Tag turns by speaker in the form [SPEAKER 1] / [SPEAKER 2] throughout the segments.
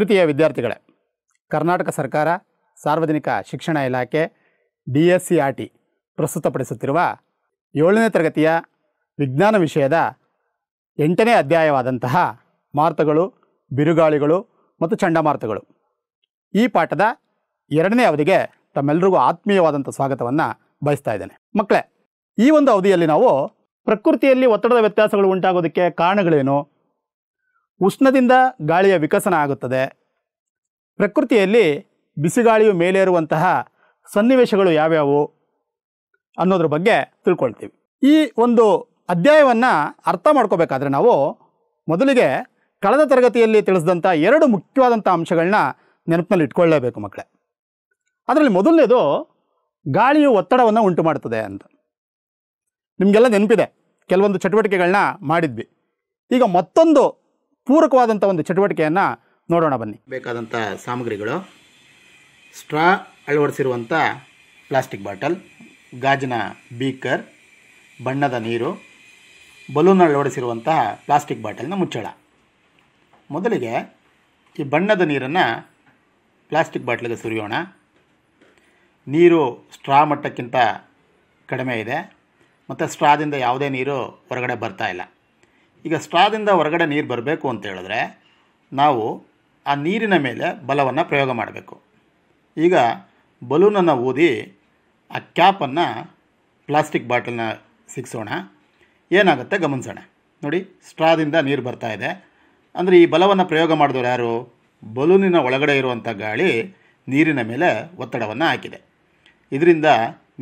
[SPEAKER 1] ಪ್ರೀತಿಯ ವಿದ್ಯಾರ್ಥಿಗಳೇ ಕರ್ನಾಟಕ ಸರ್ಕಾರ ಸಾರ್ವಜನಿಕ ಶಿಕ್ಷಣ ಇಲಾಖೆ D S C R T ಪ್ರಸ್ತುತಪಡಿಸುತ್ತಿರುವ ಏಳನೇ ತರಗತಿಯ ವಿಜ್ಞಾನ ವಿಷಯದ ಎಂಟನೇ ಅಧ್ಯಾಯವಾದಂತಹ ಮಾರುತಗಳು ಬಿರುಗಾಳಿಗಳು ಮತ್ತು ಚಂಡಮಾರುತಗಳು ಈ ಪಾಠದ ಎರಡನೇ ಅವಧಿಗೆ ತಮ್ಮೆಲ್ಲರಿಗೂ ಆತ್ಮೀಯವಾದಂಥ ಸ್ವಾಗತವನ್ನು ಬಯಸ್ತಾ ಇದ್ದೇನೆ ಮಕ್ಕಳೇ ಈ ಒಂದು ಅವಧಿಯಲ್ಲಿ ನಾವು ಪ್ರಕೃತಿಯಲ್ಲಿ ಒತ್ತಡದ ವ್ಯತ್ಯಾಸಗಳು ಉಂಟಾಗೋದಕ್ಕೆ ಕಾರಣಗಳೇನು ಉಷ್ಣದಿಂದ ಗಾಳಿಯ ವಿಕಸನ ಆಗುತ್ತದೆ ಪ್ರಕೃತಿಯಲ್ಲಿ ಬಿಸಿಗಾಳಿಯು ಮೇಲೇರುವಂತಹ ಸನ್ನಿವೇಶಗಳು ಯಾವ್ಯಾವು ಅನ್ನೋದ್ರ ಬಗ್ಗೆ ತಿಳ್ಕೊಳ್ತೀವಿ ಈ ಒಂದು ಅಧ್ಯಾಯವನ್ನು ಅರ್ಥ ಮಾಡ್ಕೋಬೇಕಾದ್ರೆ ನಾವು ಮೊದಲಿಗೆ ಕಳೆದ ತರಗತಿಯಲ್ಲಿ ತಿಳಿಸಿದಂಥ ಎರಡು ಮುಖ್ಯವಾದಂಥ ಅಂಶಗಳನ್ನ ನೆನಪಿನಲ್ಲಿ ಇಟ್ಕೊಳ್ಳೇಬೇಕು ಮಕ್ಕಳೇ ಅದರಲ್ಲಿ ಮೊದಲನೇದು ಗಾಳಿಯು ಒತ್ತಡವನ್ನು ಉಂಟು ಮಾಡುತ್ತದೆ ಅಂತ ನಿಮಗೆಲ್ಲ ನೆನಪಿದೆ ಕೆಲವೊಂದು ಚಟುವಟಿಕೆಗಳನ್ನ ಮಾಡಿದ್ವಿ ಈಗ ಮತ್ತೊಂದು ಪೂರಕವಾದಂಥ ಒಂದು ಚಟುವಟಿಕೆಯನ್ನು ನೋಡೋಣ ಬನ್ನಿ ಬೇಕಾದಂಥ ಸಾಮಗ್ರಿಗಳು ಸ್ಟ್ರಾ ಅಳವಡಿಸಿರುವಂಥ ಪ್ಲಾಸ್ಟಿಕ್ ಬಾಟಲ್ ಗಾಜಿನ ಬೀಕರ್ ಬಣ್ಣದ ನೀರು ಬಲೂನ್ ಅಳವಡಿಸಿರುವಂತಹ ಪ್ಲಾಸ್ಟಿಕ್ ಬಾಟಲ್ನ ಮುಚ್ಚಳ ಮೊದಲಿಗೆ ಈ ಬಣ್ಣದ ನೀರನ್ನು ಪ್ಲಾಸ್ಟಿಕ್ ಬಾಟ್ಲಿಗೆ ಸುರಿಯೋಣ ನೀರು ಸ್ಟ್ರಾ ಮಟ್ಟಕ್ಕಿಂತ ಕಡಿಮೆ ಇದೆ ಮತ್ತು ಸ್ಟ್ರಾದಿಂದ ಯಾವುದೇ ನೀರು ಹೊರಗಡೆ ಬರ್ತಾ ಇಲ್ಲ ಈಗ ಸ್ಟ್ರಾದಿಂದ ಹೊರಗಡೆ ನೀರು ಬರಬೇಕು ಅಂತ ಹೇಳಿದ್ರೆ ನಾವು ಆ ನೀರಿನ ಮೇಲೆ ಬಲವನ್ನು ಪ್ರಯೋಗ ಮಾಡಬೇಕು ಈಗ ಬಲೂನನ್ನು ಊದಿ ಆ ಕ್ಯಾಪನ್ನು ಪ್ಲಾಸ್ಟಿಕ್ ಬಾಟಲ್ನ ಸಿಕ್ಸೋಣ ಏನಾಗುತ್ತೆ ಗಮನಿಸೋಣ ನೋಡಿ ಸ್ಟ್ರಾದಿಂದ ನೀರು ಬರ್ತಾ ಇದೆ ಅಂದರೆ ಈ ಬಲವನ್ನು ಪ್ರಯೋಗ ಮಾಡಿದವರು ಯಾರು ಬಲೂನಿನ ಒಳಗಡೆ ಇರುವಂಥ ಗಾಳಿ ನೀರಿನ ಮೇಲೆ ಒತ್ತಡವನ್ನು ಹಾಕಿದೆ ಇದರಿಂದ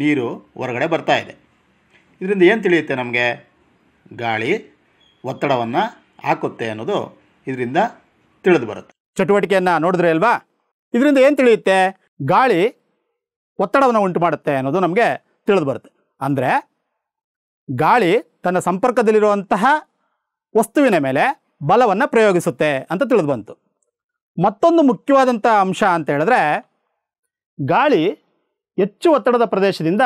[SPEAKER 1] ನೀರು ಹೊರಗಡೆ ಬರ್ತಾ ಇದೆ ಇದರಿಂದ ಏನು ತಿಳಿಯುತ್ತೆ ನಮಗೆ ಗಾಳಿ ಒತ್ತಡವನ್ನು ಹಾಕುತ್ತೆ ಅನ್ನೋದು ಇದರಿಂದ ತಿಳಿದು ಬರುತ್ತೆ ಚಟುವಟಿಕೆಯನ್ನು ನೋಡಿದ್ರೆ ಅಲ್ವಾ ಇದರಿಂದ ಏನು ತಿಳಿಯುತ್ತೆ ಗಾಳಿ ಒತ್ತಡವನ್ನು ಉಂಟು ಮಾಡುತ್ತೆ ಅನ್ನೋದು ನಮಗೆ ತಿಳಿದು ಬರುತ್ತೆ ಅಂದರೆ ಗಾಳಿ ತನ್ನ ಸಂಪರ್ಕದಲ್ಲಿರುವಂತಹ ವಸ್ತುವಿನ ಮೇಲೆ ಬಲವನ್ನು ಪ್ರಯೋಗಿಸುತ್ತೆ ಅಂತ ತಿಳಿದು ಬಂತು ಮತ್ತೊಂದು ಮುಖ್ಯವಾದಂಥ ಅಂಶ ಅಂತ ಹೇಳಿದ್ರೆ ಗಾಳಿ ಹೆಚ್ಚು ಒತ್ತಡದ ಪ್ರದೇಶದಿಂದ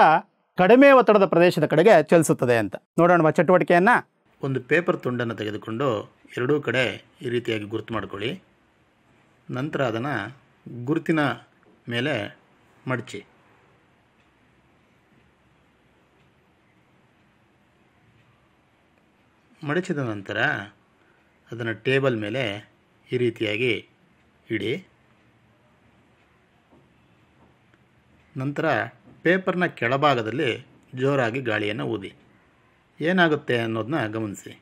[SPEAKER 1] ಕಡಿಮೆ ಒತ್ತಡದ ಪ್ರದೇಶದ ಕಡೆಗೆ ಚಲಿಸುತ್ತದೆ ಅಂತ ನೋಡೋಣ ಚಟುವಟಿಕೆಯನ್ನು ಒಂದು ಪೇಪರ್ ತುಂಡನ್ನು ತೆಗೆದುಕೊಂಡು ಎರಡೂ ಕಡೆ ಈ ರೀತಿಯಾಗಿ ಗುರುತು ಮಾಡಿಕೊಳ್ಳಿ ನಂತರ ಅದನ್ನು ಗುರುತಿನ ಮೇಲೆ ಮಡಚಿ ಮಡಚಿದ ನಂತರ ಅದನ್ನು ಟೇಬಲ್ ಮೇಲೆ ಈ ರೀತಿಯಾಗಿ ಇಡಿ ನಂತರ ಪೇಪರ್ನ ಕೆಳಭಾಗದಲ್ಲಿ ಜೋರಾಗಿ ಗಾಳಿಯನ್ನು ಊದಿ ಏನಾಗುತ್ತೆ ಅನ್ನೋದನ್ನ ಗಮನಿಸಿ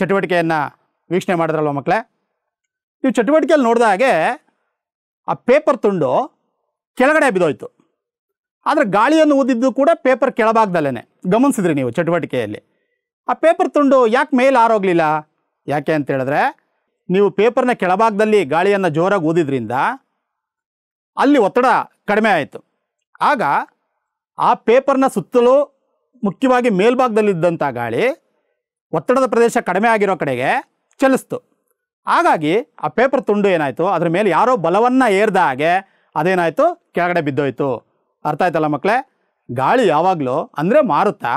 [SPEAKER 1] ಚಟುವಟಿಕೆಯನ್ನು ವೀಕ್ಷಣೆ ಮಾಡಿದ್ರಲ್ವ ಮಕ್ಕಳೇ ನೀವು ಚಟುವಟಿಕೆಯಲ್ಲಿ ನೋಡಿದ ಹಾಗೆ ಆ ಪೇಪರ್ ತುಂಡು ಕೆಳಗಡೆ ಬಿದ್ದೋಯ್ತು ಆದರೆ ಗಾಳಿಯನ್ನು ಊದಿದ್ದು ಕೂಡ ಪೇಪರ್ ಕೆಳಭಾಗದಲ್ಲೇ ಗಮನಿಸಿದ್ರಿ ನೀವು ಚಟುವಟಿಕೆಯಲ್ಲಿ ಆ ಪೇಪರ್ ತುಂಡು ಯಾಕೆ ಮೇಲೆ ಆರೋಗ್ಲಿಲ್ಲ ಯಾಕೆ ಅಂತ ಹೇಳಿದ್ರೆ ನೀವು ಪೇಪರ್ನ ಕೆಳಭಾಗದಲ್ಲಿ ಗಾಳಿಯನ್ನು ಜೋರಾಗಿ ಊದಿದ್ರಿಂದ ಅಲ್ಲಿ ಒತ್ತಡ ಕಡಿಮೆ ಆಯಿತು ಆಗ ಆ ಪೇಪರ್ನ ಸುತ್ತಲೂ ಮುಖ್ಯವಾಗಿ ಮೇಲ್ಭಾಗದಲ್ಲಿದ್ದಂಥ ಗಾಳಿ ಒತ್ತಡದ ಪ್ರದೇಶ ಕಡಿಮೆ ಆಗಿರೋ ಕಡೆಗೆ ಚಲಿಸ್ತು ಹಾಗಾಗಿ ಆ ಪೇಪರ್ ತುಂಡು ಏನಾಯಿತು ಅದ್ರ ಮೇಲೆ ಯಾರೋ ಬಲವನ್ನು ಏರಿದ ಹಾಗೆ ಅದೇನಾಯಿತು ಕೆಳಗಡೆ ಬಿದ್ದೋಯ್ತು ಅರ್ಥ ಆಯ್ತಲ್ಲ ಮಕ್ಕಳೇ ಗಾಳಿ ಯಾವಾಗಲೂ ಅಂದರೆ ಮಾರುತ್ತಾ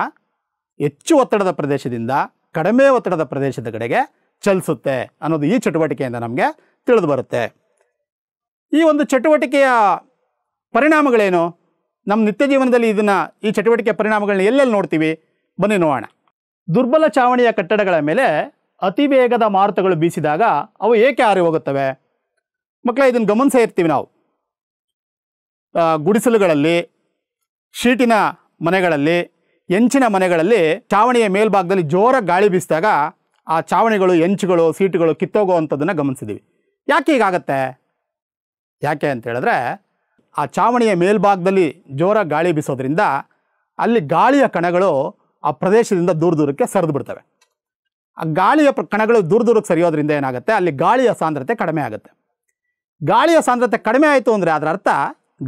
[SPEAKER 1] ಹೆಚ್ಚು ಒತ್ತಡದ ಪ್ರದೇಶದಿಂದ ಕಡಿಮೆ ಒತ್ತಡದ ಪ್ರದೇಶದ ಕಡೆಗೆ ಚಲಿಸುತ್ತೆ ಅನ್ನೋದು ಈ ಚಟುವಟಿಕೆಯಿಂದ ನಮಗೆ ತಿಳಿದು ಬರುತ್ತೆ ಈ ಒಂದು ಚಟುವಟಿಕೆಯ ಪರಿಣಾಮಗಳೇನು ನಮ್ಮ ನಿತ್ಯ ಜೀವನದಲ್ಲಿ ಇದನ್ನು ಈ ಚಟುವಟಿಕೆ ಪರಿಣಾಮಗಳನ್ನ ಎಲ್ಲೆಲ್ಲಿ ನೋಡ್ತೀವಿ ಬನ್ನಿ ನೋಡೋಣ ದುರ್ಬಲ ಚಾವಣಿಯ ಕಟ್ಟಡಗಳ ಮೇಲೆ ಅತಿ ವೇಗದ ಮಾರುತಗಳು ಬೀಸಿದಾಗ ಅವು ಏಕೆ ಹಾರಿ ಹೋಗುತ್ತವೆ ಮಕ್ಕಳ ಇದನ್ನು ಗಮನಿಸ ಇರ್ತೀವಿ ನಾವು ಗುಡಿಸಲುಗಳಲ್ಲಿ ಶೀಟಿನ ಮನೆಗಳಲ್ಲಿ ಎಂಚಿನ ಮನೆಗಳಲ್ಲಿ ಚಾವಣಿಯ ಮೇಲ್ಭಾಗದಲ್ಲಿ ಜೋರ ಗಾಳಿ ಬೀಸಿದಾಗ ಆ ಚಾವಣಿಗಳು ಎಂಚುಗಳು ಸೀಟುಗಳು ಕಿತ್ತೋಗೋ ಅಂಥದ್ದನ್ನು ಗಮನಿಸಿದ್ದೀವಿ ಯಾಕೆ ಹೀಗಾಗತ್ತೆ ಯಾಕೆ ಅಂತ ಹೇಳಿದ್ರೆ ಆ ಚಾವಣಿಯ ಮೇಲ್ಭಾಗದಲ್ಲಿ ಜೋರ ಗಾಳಿ ಬೀಸೋದ್ರಿಂದ ಅಲ್ಲಿ ಗಾಳಿಯ ಕಣಗಳು ಆ ಪ್ರದೇಶದಿಂದ ದೂರ ದೂರಕ್ಕೆ ಸರಿದು ಬಿಡ್ತವೆ ಆ ಗಾಳಿಯ ಕಣಗಳು ದೂರ ದೂರಕ್ಕೆ ಸರಿಯೋದ್ರಿಂದ ಏನಾಗುತ್ತೆ ಅಲ್ಲಿ ಗಾಳಿಯ ಸಾಂದ್ರತೆ ಕಡಿಮೆ ಆಗುತ್ತೆ ಗಾಳಿಯ ಸಾಂದ್ರತೆ ಕಡಿಮೆ ಆಯಿತು ಅಂದರೆ ಅದರ ಅರ್ಥ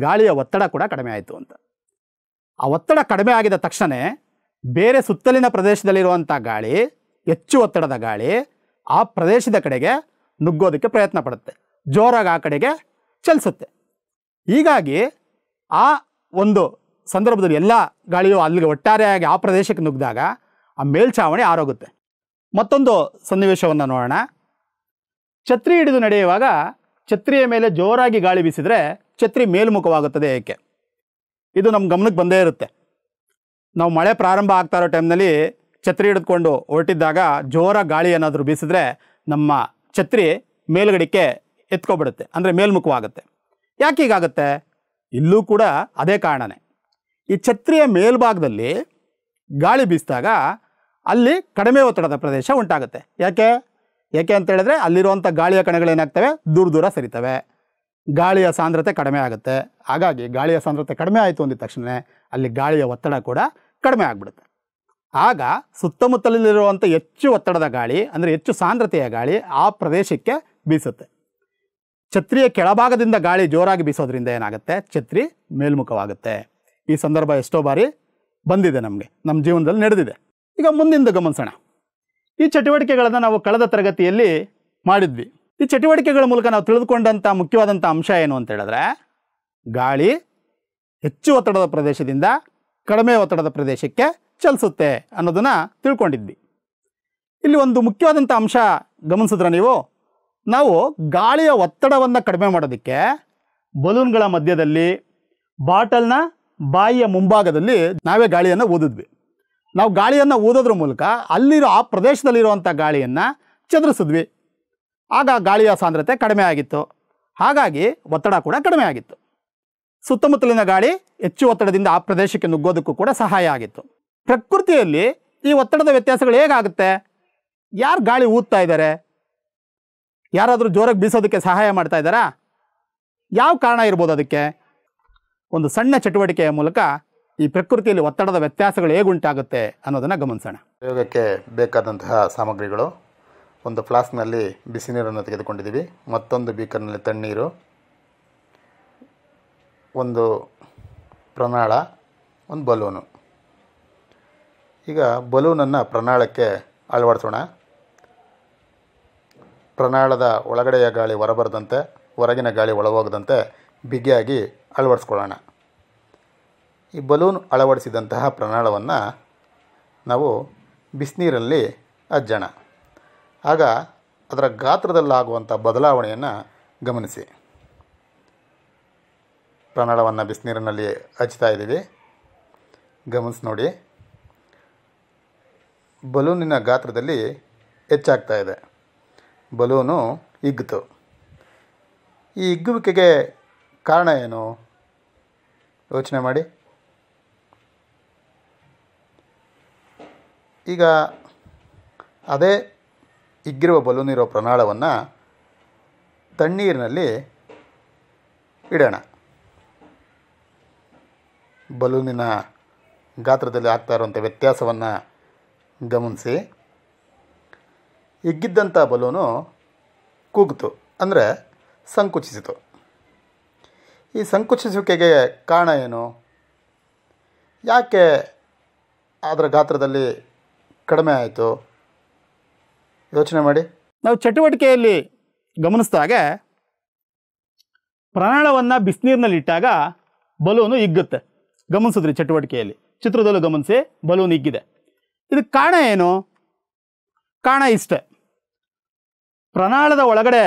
[SPEAKER 1] ಗಾಳಿಯ ಒತ್ತಡ ಕೂಡ ಕಡಿಮೆ ಆಯಿತು ಅಂತ ಆ ಒತ್ತಡ ಕಡಿಮೆ ಆಗಿದ ತಕ್ಷಣ ಬೇರೆ ಸುತ್ತಲಿನ ಪ್ರದೇಶದಲ್ಲಿರುವಂಥ ಗಾಳಿ ಹೆಚ್ಚು ಒತ್ತಡದ ಗಾಳಿ ಆ ಪ್ರದೇಶದ ಕಡೆಗೆ ನುಗ್ಗೋದಕ್ಕೆ ಪ್ರಯತ್ನ ಪಡುತ್ತೆ ಜೋರಾಗಿ ಆ ಕಡೆಗೆ ಚಲಿಸುತ್ತೆ ಹೀಗಾಗಿ ಆ ಒಂದು ಸಂದರ್ಭದಲ್ಲಿ ಎಲ್ಲ ಗಾಳಿಯು ಅಲ್ಲಿಗೆ ಒಟ್ಟಾರೆಯಾಗಿ ಆ ಪ್ರದೇಶಕ್ಕೆ ನುಗ್ಗಿದಾಗ ಆ ಮೇಲ್ಛಾವಣಿ ಆರೋಗುತ್ತೆ ಮತ್ತೊಂದು ಸನ್ನಿವೇಶವನ್ನು ನೋಡೋಣ ಛತ್ರಿ ಹಿಡಿದು ನಡೆಯುವಾಗ ಛತ್ರಿಯ ಮೇಲೆ ಜೋರಾಗಿ ಗಾಳಿ ಬೀಸಿದರೆ ಛತ್ರಿ ಮೇಲ್ಮುಖವಾಗುತ್ತದೆ ಏಕೆ ಇದು ನಮ್ಮ ಗಮನಕ್ಕೆ ಬಂದೇ ಇರುತ್ತೆ ನಾವು ಮಳೆ ಪ್ರಾರಂಭ ಆಗ್ತಾ ಇರೋ ಟೈಮ್ನಲ್ಲಿ ಛತ್ರಿ ಹಿಡಿದುಕೊಂಡು ಹೊರಟಿದ್ದಾಗ ಜೋರ ಗಾಳಿ ಏನಾದರೂ ಬೀಸಿದ್ರೆ ನಮ್ಮ ಛತ್ರಿ ಮೇಲುಗಡಿಕೆ ಎತ್ಕೊಬಿಡುತ್ತೆ ಅಂದರೆ ಮೇಲ್ಮುಖವಾಗುತ್ತೆ ಯಾಕೆ ಹೀಗಾಗುತ್ತೆ ಇಲ್ಲೂ ಕೂಡ ಅದೇ ಕಾರಣನೇ ಈ ಛತ್ರಿಯ ಮೇಲ್ಭಾಗದಲ್ಲಿ ಗಾಳಿ ಬೀಸಿದಾಗ ಅಲ್ಲಿ ಕಡಿಮೆ ಒತ್ತಡದ ಪ್ರದೇಶ ಉಂಟಾಗುತ್ತೆ ಯಾಕೆ ಯಾಕೆ ಅಂತ ಹೇಳಿದ್ರೆ ಅಲ್ಲಿರುವಂಥ ಗಾಳಿಯ ಕಣಗಳೇನಾಗ್ತವೆ ದೂರ ದೂರ ಸರಿತವೆ ಗಾಳಿಯ ಸಾಂದ್ರತೆ ಕಡಿಮೆ ಆಗುತ್ತೆ ಹಾಗಾಗಿ ಗಾಳಿಯ ಸಾಂದ್ರತೆ ಕಡಿಮೆ ಆಯಿತು ಅಂದಿದ ತಕ್ಷಣ ಅಲ್ಲಿ ಗಾಳಿಯ ಒತ್ತಡ ಕೂಡ ಕಡಿಮೆ ಆಗಿಬಿಡುತ್ತೆ ಆಗ ಸುತ್ತಮುತ್ತಲಲ್ಲಿರುವಂಥ ಹೆಚ್ಚು ಒತ್ತಡದ ಗಾಳಿ ಅಂದರೆ ಹೆಚ್ಚು ಸಾಂದ್ರತೆಯ ಗಾಳಿ ಆ ಪ್ರದೇಶಕ್ಕೆ ಬೀಸುತ್ತೆ ಛತ್ರಿಯ ಕೆಳಭಾಗದಿಂದ ಗಾಳಿ ಜೋರಾಗಿ ಬೀಸೋದ್ರಿಂದ ಏನಾಗುತ್ತೆ ಛತ್ರಿ ಮೇಲ್ಮುಖವಾಗುತ್ತೆ ಈ ಸಂದರ್ಭ ಎಷ್ಟೋ ಬಾರಿ ಬಂದಿದೆ ನಮಗೆ ನಮ್ಮ ಜೀವನದಲ್ಲಿ ನಡೆದಿದೆ ಈಗ ಮುಂದಿಂದ ಗಮನಿಸೋಣ ಈ ಚಟುವಟಿಕೆಗಳನ್ನು ನಾವು ಕಳೆದ ತರಗತಿಯಲ್ಲಿ ಮಾಡಿದ್ವಿ ಈ ಚಟುವಟಿಕೆಗಳ ಮೂಲಕ ನಾವು ತಿಳಿದುಕೊಂಡಂಥ ಮುಖ್ಯವಾದಂಥ ಅಂಶ ಏನು ಅಂತ ಹೇಳಿದ್ರೆ ಗಾಳಿ ಹೆಚ್ಚು ಒತ್ತಡದ ಪ್ರದೇಶದಿಂದ ಕಡಿಮೆ ಒತ್ತಡದ ಪ್ರದೇಶಕ್ಕೆ ಚಲಿಸುತ್ತೆ ಅನ್ನೋದನ್ನು ತಿಳ್ಕೊಂಡಿದ್ವಿ ಇಲ್ಲಿ ಒಂದು ಮುಖ್ಯವಾದಂಥ ಅಂಶ ಗಮನಿಸಿದ್ರೆ ನೀವು ನಾವು ಗಾಳಿಯ ಒತ್ತಡವನ್ನು ಕಡಿಮೆ ಮಾಡೋದಕ್ಕೆ ಬಲೂನ್ಗಳ ಮಧ್ಯದಲ್ಲಿ ಬಾಟಲ್ನ ಬಾಯಿಯ ಮುಂಭಾಗದಲ್ಲಿ ನಾವೇ ಗಾಳಿಯನ್ನು ಊದಿದ್ವಿ ನಾವು ಗಾಳಿಯನ್ನು ಊದೋದ್ರ ಮೂಲಕ ಅಲ್ಲಿರೋ ಆ ಪ್ರದೇಶದಲ್ಲಿರುವಂಥ ಗಾಳಿಯನ್ನು ಚದುರಿಸಿದ್ವಿ ಆಗ ಗಾಳಿಯ ಸಾಂದ್ರತೆ ಕಡಿಮೆ ಆಗಿತ್ತು ಹಾಗಾಗಿ ಒತ್ತಡ ಕೂಡ ಕಡಿಮೆ ಆಗಿತ್ತು ಸುತ್ತಮುತ್ತಲಿನ ಗಾಳಿ ಹೆಚ್ಚು ಒತ್ತಡದಿಂದ ಆ ಪ್ರದೇಶಕ್ಕೆ ನುಗ್ಗೋದಕ್ಕೂ ಕೂಡ ಸಹಾಯ ಆಗಿತ್ತು ಪ್ರಕೃತಿಯಲ್ಲಿ ಈ ಒತ್ತಡದ ವ್ಯತ್ಯಾಸಗಳು ಹೇಗಾಗುತ್ತೆ ಯಾರು ಗಾಳಿ ಊದ್ತಾ ಇದ್ದಾರೆ ಯಾರಾದರೂ ಜೋರಾಗಿ ಬೀಸೋದಕ್ಕೆ ಸಹಾಯ ಮಾಡ್ತಾ ಇದ್ದಾರಾ ಯಾವ ಕಾರಣ ಇರ್ಬೋದು ಅದಕ್ಕೆ ಒಂದು ಸಣ್ಣ ಚಟುವಟಿಕೆಯ ಮೂಲಕ ಈ ಪ್ರಕೃತಿಯಲ್ಲಿ ಒತ್ತಡದ ವ್ಯತ್ಯಾಸಗಳು ಹೇಗೆ ಉಂಟಾಗುತ್ತೆ ಅನ್ನೋದನ್ನು ಗಮನಿಸೋಣ ಪ್ರಯೋಗಕ್ಕೆ ಬೇಕಾದಂತಹ ಸಾಮಗ್ರಿಗಳು ಒಂದು ಫ್ಲಾಸ್ಕ್ನಲ್ಲಿ ಬಿಸಿ ನೀರನ್ನು ತೆಗೆದುಕೊಂಡಿದ್ದೀವಿ ಮತ್ತೊಂದು ಬೀಕರ್ನಲ್ಲಿ ತಣ್ಣೀರು ಒಂದು ಪ್ರಣಾಳ ಒಂದು ಬಲೂನು ಈಗ ಬಲೂನನ್ನು ಪ್ರಣಾಳಕ್ಕೆ ಅಳವಡಿಸೋಣ ಪ್ರನಾಳದ ಒಳಗಡೆಯ ಗಾಳಿ ಹೊರಬರದಂತೆ ಹೊರಗಿನ ಗಾಳಿ ಒಳಹೋಗದಂತೆ ಬಿಗಿಯಾಗಿ ಅಳವಡಿಸ್ಕೊಳ್ಳೋಣ ಈ ಬಲೂನ್ ಅಳವಡಿಸಿದಂತಹ ಪ್ರಣಾಳವನ್ನು ನಾವು ಬಿಸಿನೀರಲ್ಲಿ ಅಜ್ಜೋಣ ಆಗ ಅದರ ಗಾತ್ರದಲ್ಲಾಗುವಂಥ ಬದಲಾವಣೆಯನ್ನು ಗಮನಿಸಿ ಪ್ರಣಾಳವನ್ನು ಬಿಸಿನೀರಿನಲ್ಲಿ ಹಚ್ತಾ ಇದ್ದೀವಿ ಗಮನಿಸಿ ನೋಡಿ ಬಲೂನಿನ ಗಾತ್ರದಲ್ಲಿ ಹೆಚ್ಚಾಗ್ತಾ ಇದೆ ಬಲೂನು ಇಗ್ತು ಈ ಇಗ್ಗುವಿಕೆಗೆ ಕಾರಣ ಏನು ಯೋಚನೆ ಮಾಡಿ ಈಗ ಅದೇ ಇಗ್ಗಿರುವ ಬಲೂನಿರೋ ಪ್ರಮಾಣವನ್ನು ತಣ್ಣೀರಿನಲ್ಲಿ ಇಡೋಣ ಬಲೂನಿನ ಗಾತ್ರದಲ್ಲಿ ಆಗ್ತಾ ಇರುವಂಥ ವ್ಯತ್ಯಾಸವನ್ನು ಗಮನಿಸಿ ಹಿಗ್ಗಿದ್ದಂಥ ಬಲೂನು ಕೂಗ್ತು ಅಂದರೆ ಸಂಕುಚಿಸಿತು ಈ ಸಂಕುಚಿಸುವಿಕೆಗೆ ಕಾರಣ ಏನು ಯಾಕೆ ಅದರ ಗಾತ್ರದಲ್ಲಿ ಕಡಿಮೆ ಆಯಿತು ಯೋಚನೆ ಮಾಡಿ ನಾವು ಚಟುವಟಿಕೆಯಲ್ಲಿ ಗಮನಿಸಿದಾಗೆ ಪ್ರಾಣವನ್ನು ಬಿಸಿನೀರಿನಲ್ಲಿಟ್ಟಾಗ ಬಲೂನು ಇಗ್ಗುತ್ತೆ ಗಮನಿಸಿದ್ರಿ ಚಟುವಟಿಕೆಯಲ್ಲಿ ಚಿತ್ರದಲ್ಲೂ ಗಮನಿಸಿ ಬಲೂನ್ ಹಿಗ್ಗಿದೆ ಇದಕ್ಕೆ ಕಾರಣ ಏನು ಕಾರಣ ಇಷ್ಟೇ ಪ್ರಣಾಳದ ಒಳಗಡೆ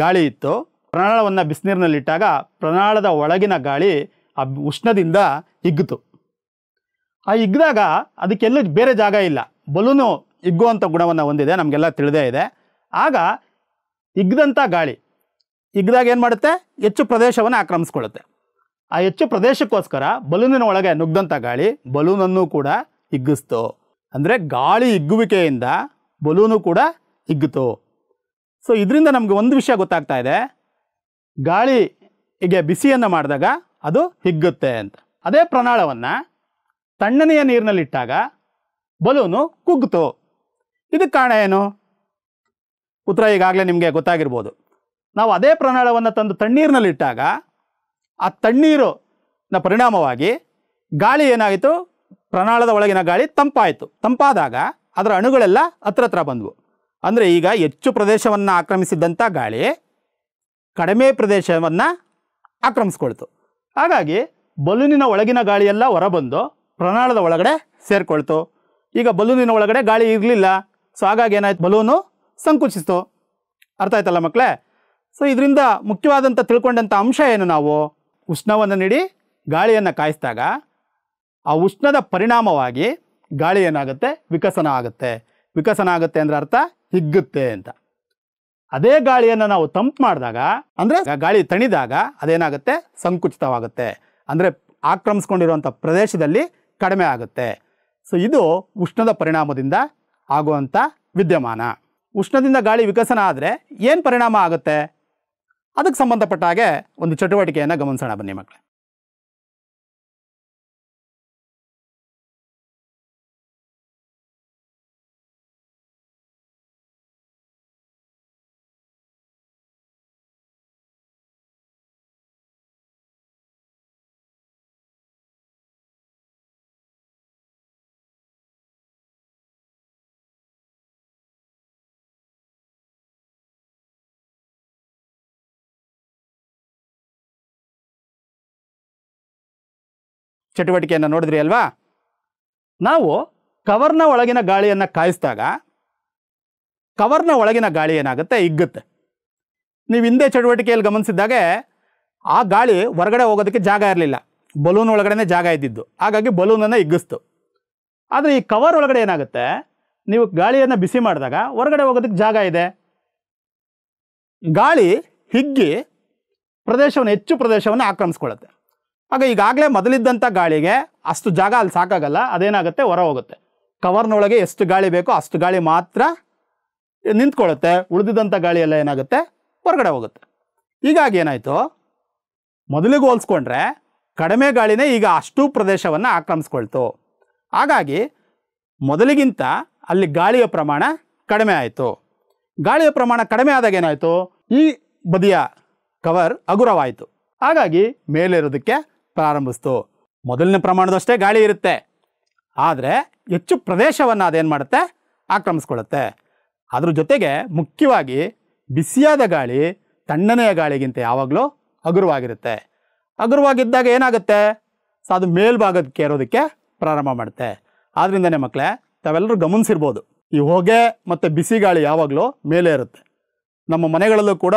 [SPEAKER 1] ಗಾಳಿ ಇತ್ತು ಪ್ರಣಾಳವನ್ನು ಬಿಸಿನೀರಿನಲ್ಲಿಟ್ಟಾಗ ಪ್ರಣಾಳದ ಒಳಗಿನ ಗಾಳಿ ಆ ಉಷ್ಣದಿಂದ ಹಿಗ್ಗಿತು ಆ ಇಗ್ದಾಗ ಅದಕ್ಕೆಲ್ಲೂ ಬೇರೆ ಜಾಗ ಇಲ್ಲ ಬಲೂನು ಇಗ್ಗುವಂಥ ಗುಣವನ್ನು ಹೊಂದಿದೆ ನಮಗೆಲ್ಲ ತಿಳಿದೇ ಇದೆ ಆಗ ಹಿಗ್ದಂಥ ಗಾಳಿ ಹಿಗ್ದಾಗ ಏನು ಮಾಡುತ್ತೆ ಹೆಚ್ಚು ಪ್ರದೇಶವನ್ನು ಆಕ್ರಮಿಸ್ಕೊಳ್ಳುತ್ತೆ ಆ ಹೆಚ್ಚು ಪ್ರದೇಶಕ್ಕೋಸ್ಕರ ಬಲೂನಿನ ಒಳಗೆ ನುಗ್ದಂಥ ಗಾಳಿ ಬಲೂನನ್ನು ಕೂಡ ಹಿಗ್ಗಿಸ್ತು ಅಂದರೆ ಗಾಳಿ ಹಿಗ್ಗುವಿಕೆಯಿಂದ ಬಲೂನು ಕೂಡ ಹಿಗ್ಗಿತು ಸೊ ಇದರಿಂದ ನಮಗೆ ಒಂದು ವಿಷಯ ಗೊತ್ತಾಗ್ತಾ ಇದೆ ಗಾಳಿಗೆ ಬಿಸಿಯನ್ನು ಮಾಡಿದಾಗ ಅದು ಹಿಗ್ಗುತ್ತೆ ಅಂತ ಅದೇ ಪ್ರಣಾಳವನ್ನು ತಣ್ಣನೆಯ ನೀರಿನಲ್ಲಿಟ್ಟಾಗ ಬಲೂನು ಕುಗ್ಗಿತು ಇದಕ್ಕೆ ಕಾರಣ ಏನು ಉತ್ತರ ಈಗಾಗಲೇ ನಿಮಗೆ ಗೊತ್ತಾಗಿರ್ಬೋದು ನಾವು ಅದೇ ಪ್ರಣಾಳವನ್ನು ತಂದು ತಣ್ಣೀರಿನಲ್ಲಿಟ್ಟಾಗ ಆ ತಣ್ಣೀರಿನ ಪರಿಣಾಮವಾಗಿ ಗಾಳಿ ಏನಾಯಿತು ಪ್ರಣಾಳದ ಒಳಗಿನ ಗಾಳಿ ತಂಪಾಯಿತು ತಂಪಾದಾಗ ಅದರ ಅಣುಗಳೆಲ್ಲ ಹತ್ರ ಹತ್ರ ಬಂದವು ಅಂದರೆ ಈಗ ಹೆಚ್ಚು ಪ್ರದೇಶವನ್ನು ಆಕ್ರಮಿಸಿದ್ದಂಥ ಗಾಳಿ ಕಡಿಮೆ ಪ್ರದೇಶವನ್ನು ಆಕ್ರಮಿಸ್ಕೊಳ್ತು ಹಾಗಾಗಿ ಬಲೂನಿನ ಒಳಗಿನ ಗಾಳಿಯೆಲ್ಲ ಹೊರಬಂದು ಪ್ರಣಾಳದ ಒಳಗಡೆ ಸೇರಿಕೊಳ್ತು ಈಗ ಬಲೂನಿನ ಒಳಗಡೆ ಗಾಳಿ ಇರಲಿಲ್ಲ ಸೊ ಹಾಗಾಗಿ ಏನಾಯ್ತು ಬಲೂನು ಸಂಕುಚಿಸ್ತು ಅರ್ಥ ಆಯ್ತಲ್ಲ ಮಕ್ಕಳೇ ಸೊ ಇದರಿಂದ ಮುಖ್ಯವಾದಂಥ ತಿಳ್ಕೊಂಡಂಥ ಅಂಶ ಏನು ನಾವು ಉಷ್ಣವನ್ನು ನೀಡಿ ಗಾಳಿಯನ್ನು ಕಾಯಿಸಿದಾಗ ಆ ಉಷ್ಣದ ಪರಿಣಾಮವಾಗಿ ಗಾಳಿ ಏನಾಗುತ್ತೆ ವಿಕಸನ ಆಗುತ್ತೆ ವಿಕಸನ ಆಗುತ್ತೆ ಅಂದ್ರೆ ಅರ್ಥ ಹಿಗ್ಗುತ್ತೆ ಅಂತ ಅದೇ ಗಾಳಿಯನ್ನು ನಾವು ತಂಪು ಮಾಡಿದಾಗ ಅಂದರೆ ಗಾಳಿ ತಣಿದಾಗ ಅದೇನಾಗುತ್ತೆ ಸಂಕುಚಿತವಾಗುತ್ತೆ ಅಂದರೆ ಆಕ್ರಮಿಸ್ಕೊಂಡಿರುವಂಥ ಪ್ರದೇಶದಲ್ಲಿ ಕಡಿಮೆ ಆಗುತ್ತೆ ಸೊ ಇದು ಉಷ್ಣದ ಪರಿಣಾಮದಿಂದ ಆಗುವಂಥ ವಿದ್ಯಮಾನ ಉಷ್ಣದಿಂದ ಗಾಳಿ ವಿಕಸನ ಆದರೆ ಏನು ಪರಿಣಾಮ ಆಗುತ್ತೆ ಅದಕ್ಕೆ ಸಂಬಂಧಪಟ್ಟ ಹಾಗೆ ಒಂದು ಚಟುವಟಿಕೆಯನ್ನು ಗಮನಿಸೋಣ ಬನ್ನಿ ಮಕ್ಕಳೇ ಚಟುವಟಿಕೆಯನ್ನು ನೋಡಿದ್ರಿ ಅಲ್ವಾ ನಾವು ಕವರ್ನ ಒಳಗಿನ ಗಾಳಿಯನ್ನು ಕಾಯಿಸಿದಾಗ ಕವರ್ನ ಒಳಗಿನ ಗಾಳಿ ಏನಾಗುತ್ತೆ ಇಗ್ಗುತ್ತೆ ನೀವು ಹಿಂದೆ ಚಟುವಟಿಕೆಯಲ್ಲಿ ಗಮನಿಸಿದಾಗ ಆ ಗಾಳಿ ಹೊರಗಡೆ ಹೋಗೋದಕ್ಕೆ ಜಾಗ ಇರಲಿಲ್ಲ ಬಲೂನ್ ಒಳಗಡೆ ಜಾಗ ಇದ್ದಿದ್ದು ಹಾಗಾಗಿ ಬಲೂನನ್ನು ಇಗ್ಗಿಸ್ತು ಆದರೆ ಈ ಕವರ್ ಒಳಗಡೆ ಏನಾಗುತ್ತೆ ನೀವು ಗಾಳಿಯನ್ನು ಬಿಸಿ ಮಾಡಿದಾಗ ಹೊರಗಡೆ ಹೋಗೋದಕ್ಕೆ ಜಾಗ ಇದೆ ಗಾಳಿ ಹಿಗ್ಗಿ ಪ್ರದೇಶವನ್ನು ಹೆಚ್ಚು ಪ್ರದೇಶವನ್ನು ಆಕ್ರಮಿಸ್ಕೊಳ್ಳುತ್ತೆ ಆಗ ಈಗಾಗಲೇ ಮೊದಲಿದ್ದಂಥ ಗಾಳಿಗೆ ಅಷ್ಟು ಜಾಗ ಅಲ್ಲಿ ಸಾಕಾಗಲ್ಲ ಅದೇನಾಗುತ್ತೆ ಹೊರ ಹೋಗುತ್ತೆ ಕವರ್ನೊಳಗೆ ಎಷ್ಟು ಗಾಳಿ ಬೇಕೋ ಅಷ್ಟು ಗಾಳಿ ಮಾತ್ರ ನಿಂತ್ಕೊಳ್ಳುತ್ತೆ ಉಳಿದಿದ್ದಂಥ ಗಾಳಿ ಎಲ್ಲ ಏನಾಗುತ್ತೆ ಹೊರಗಡೆ ಹೋಗುತ್ತೆ ಹೀಗಾಗಿ ಏನಾಯಿತು ಮೊದಲಿಗೆ ಹೋಲಿಸ್ಕೊಂಡ್ರೆ ಕಡಿಮೆ ಗಾಳಿನೇ ಈಗ ಅಷ್ಟು ಪ್ರದೇಶವನ್ನು ಆಕ್ರಮಿಸ್ಕೊಳ್ತು ಹಾಗಾಗಿ ಮೊದಲಿಗಿಂತ ಅಲ್ಲಿ ಗಾಳಿಯ ಪ್ರಮಾಣ ಕಡಿಮೆ ಆಯಿತು ಗಾಳಿಯ ಪ್ರಮಾಣ ಕಡಿಮೆ ಆದಾಗ ಏನಾಯಿತು ಈ ಬದಿಯ ಕವರ್ ಹಗುರವಾಯಿತು ಹಾಗಾಗಿ ಮೇಲಿರೋದಕ್ಕೆ ಪ್ರಾರಂಭಿಸ್ತು ಮೊದಲನೇ ಪ್ರಮಾಣದಷ್ಟೇ ಗಾಳಿ ಇರುತ್ತೆ ಆದರೆ ಹೆಚ್ಚು ಪ್ರದೇಶವನ್ನು ಅದೇನು ಮಾಡುತ್ತೆ ಆಕ್ರಮಿಸ್ಕೊಳ್ಳುತ್ತೆ ಅದ್ರ ಜೊತೆಗೆ ಮುಖ್ಯವಾಗಿ ಬಿಸಿಯಾದ ಗಾಳಿ ತಣ್ಣನೆಯ ಗಾಳಿಗಿಂತ ಯಾವಾಗಲೂ ಹಗುರವಾಗಿರುತ್ತೆ ಹಗುರವಾಗಿದ್ದಾಗ ಏನಾಗುತ್ತೆ ಸೊ ಅದು ಮೇಲ್ಭಾಗಕ್ಕೆ ಇರೋದಕ್ಕೆ ಪ್ರಾರಂಭ ಮಾಡುತ್ತೆ ಆದ್ದರಿಂದನೇ ಮಕ್ಕಳೇ ತಾವೆಲ್ಲರೂ ಗಮನಿಸಿರ್ಬೋದು ಈ ಹೊಗೆ ಮತ್ತು ಬಿಸಿ ಗಾಳಿ ಯಾವಾಗಲೂ ಮೇಲೆ ಇರುತ್ತೆ ನಮ್ಮ ಮನೆಗಳಲ್ಲೂ ಕೂಡ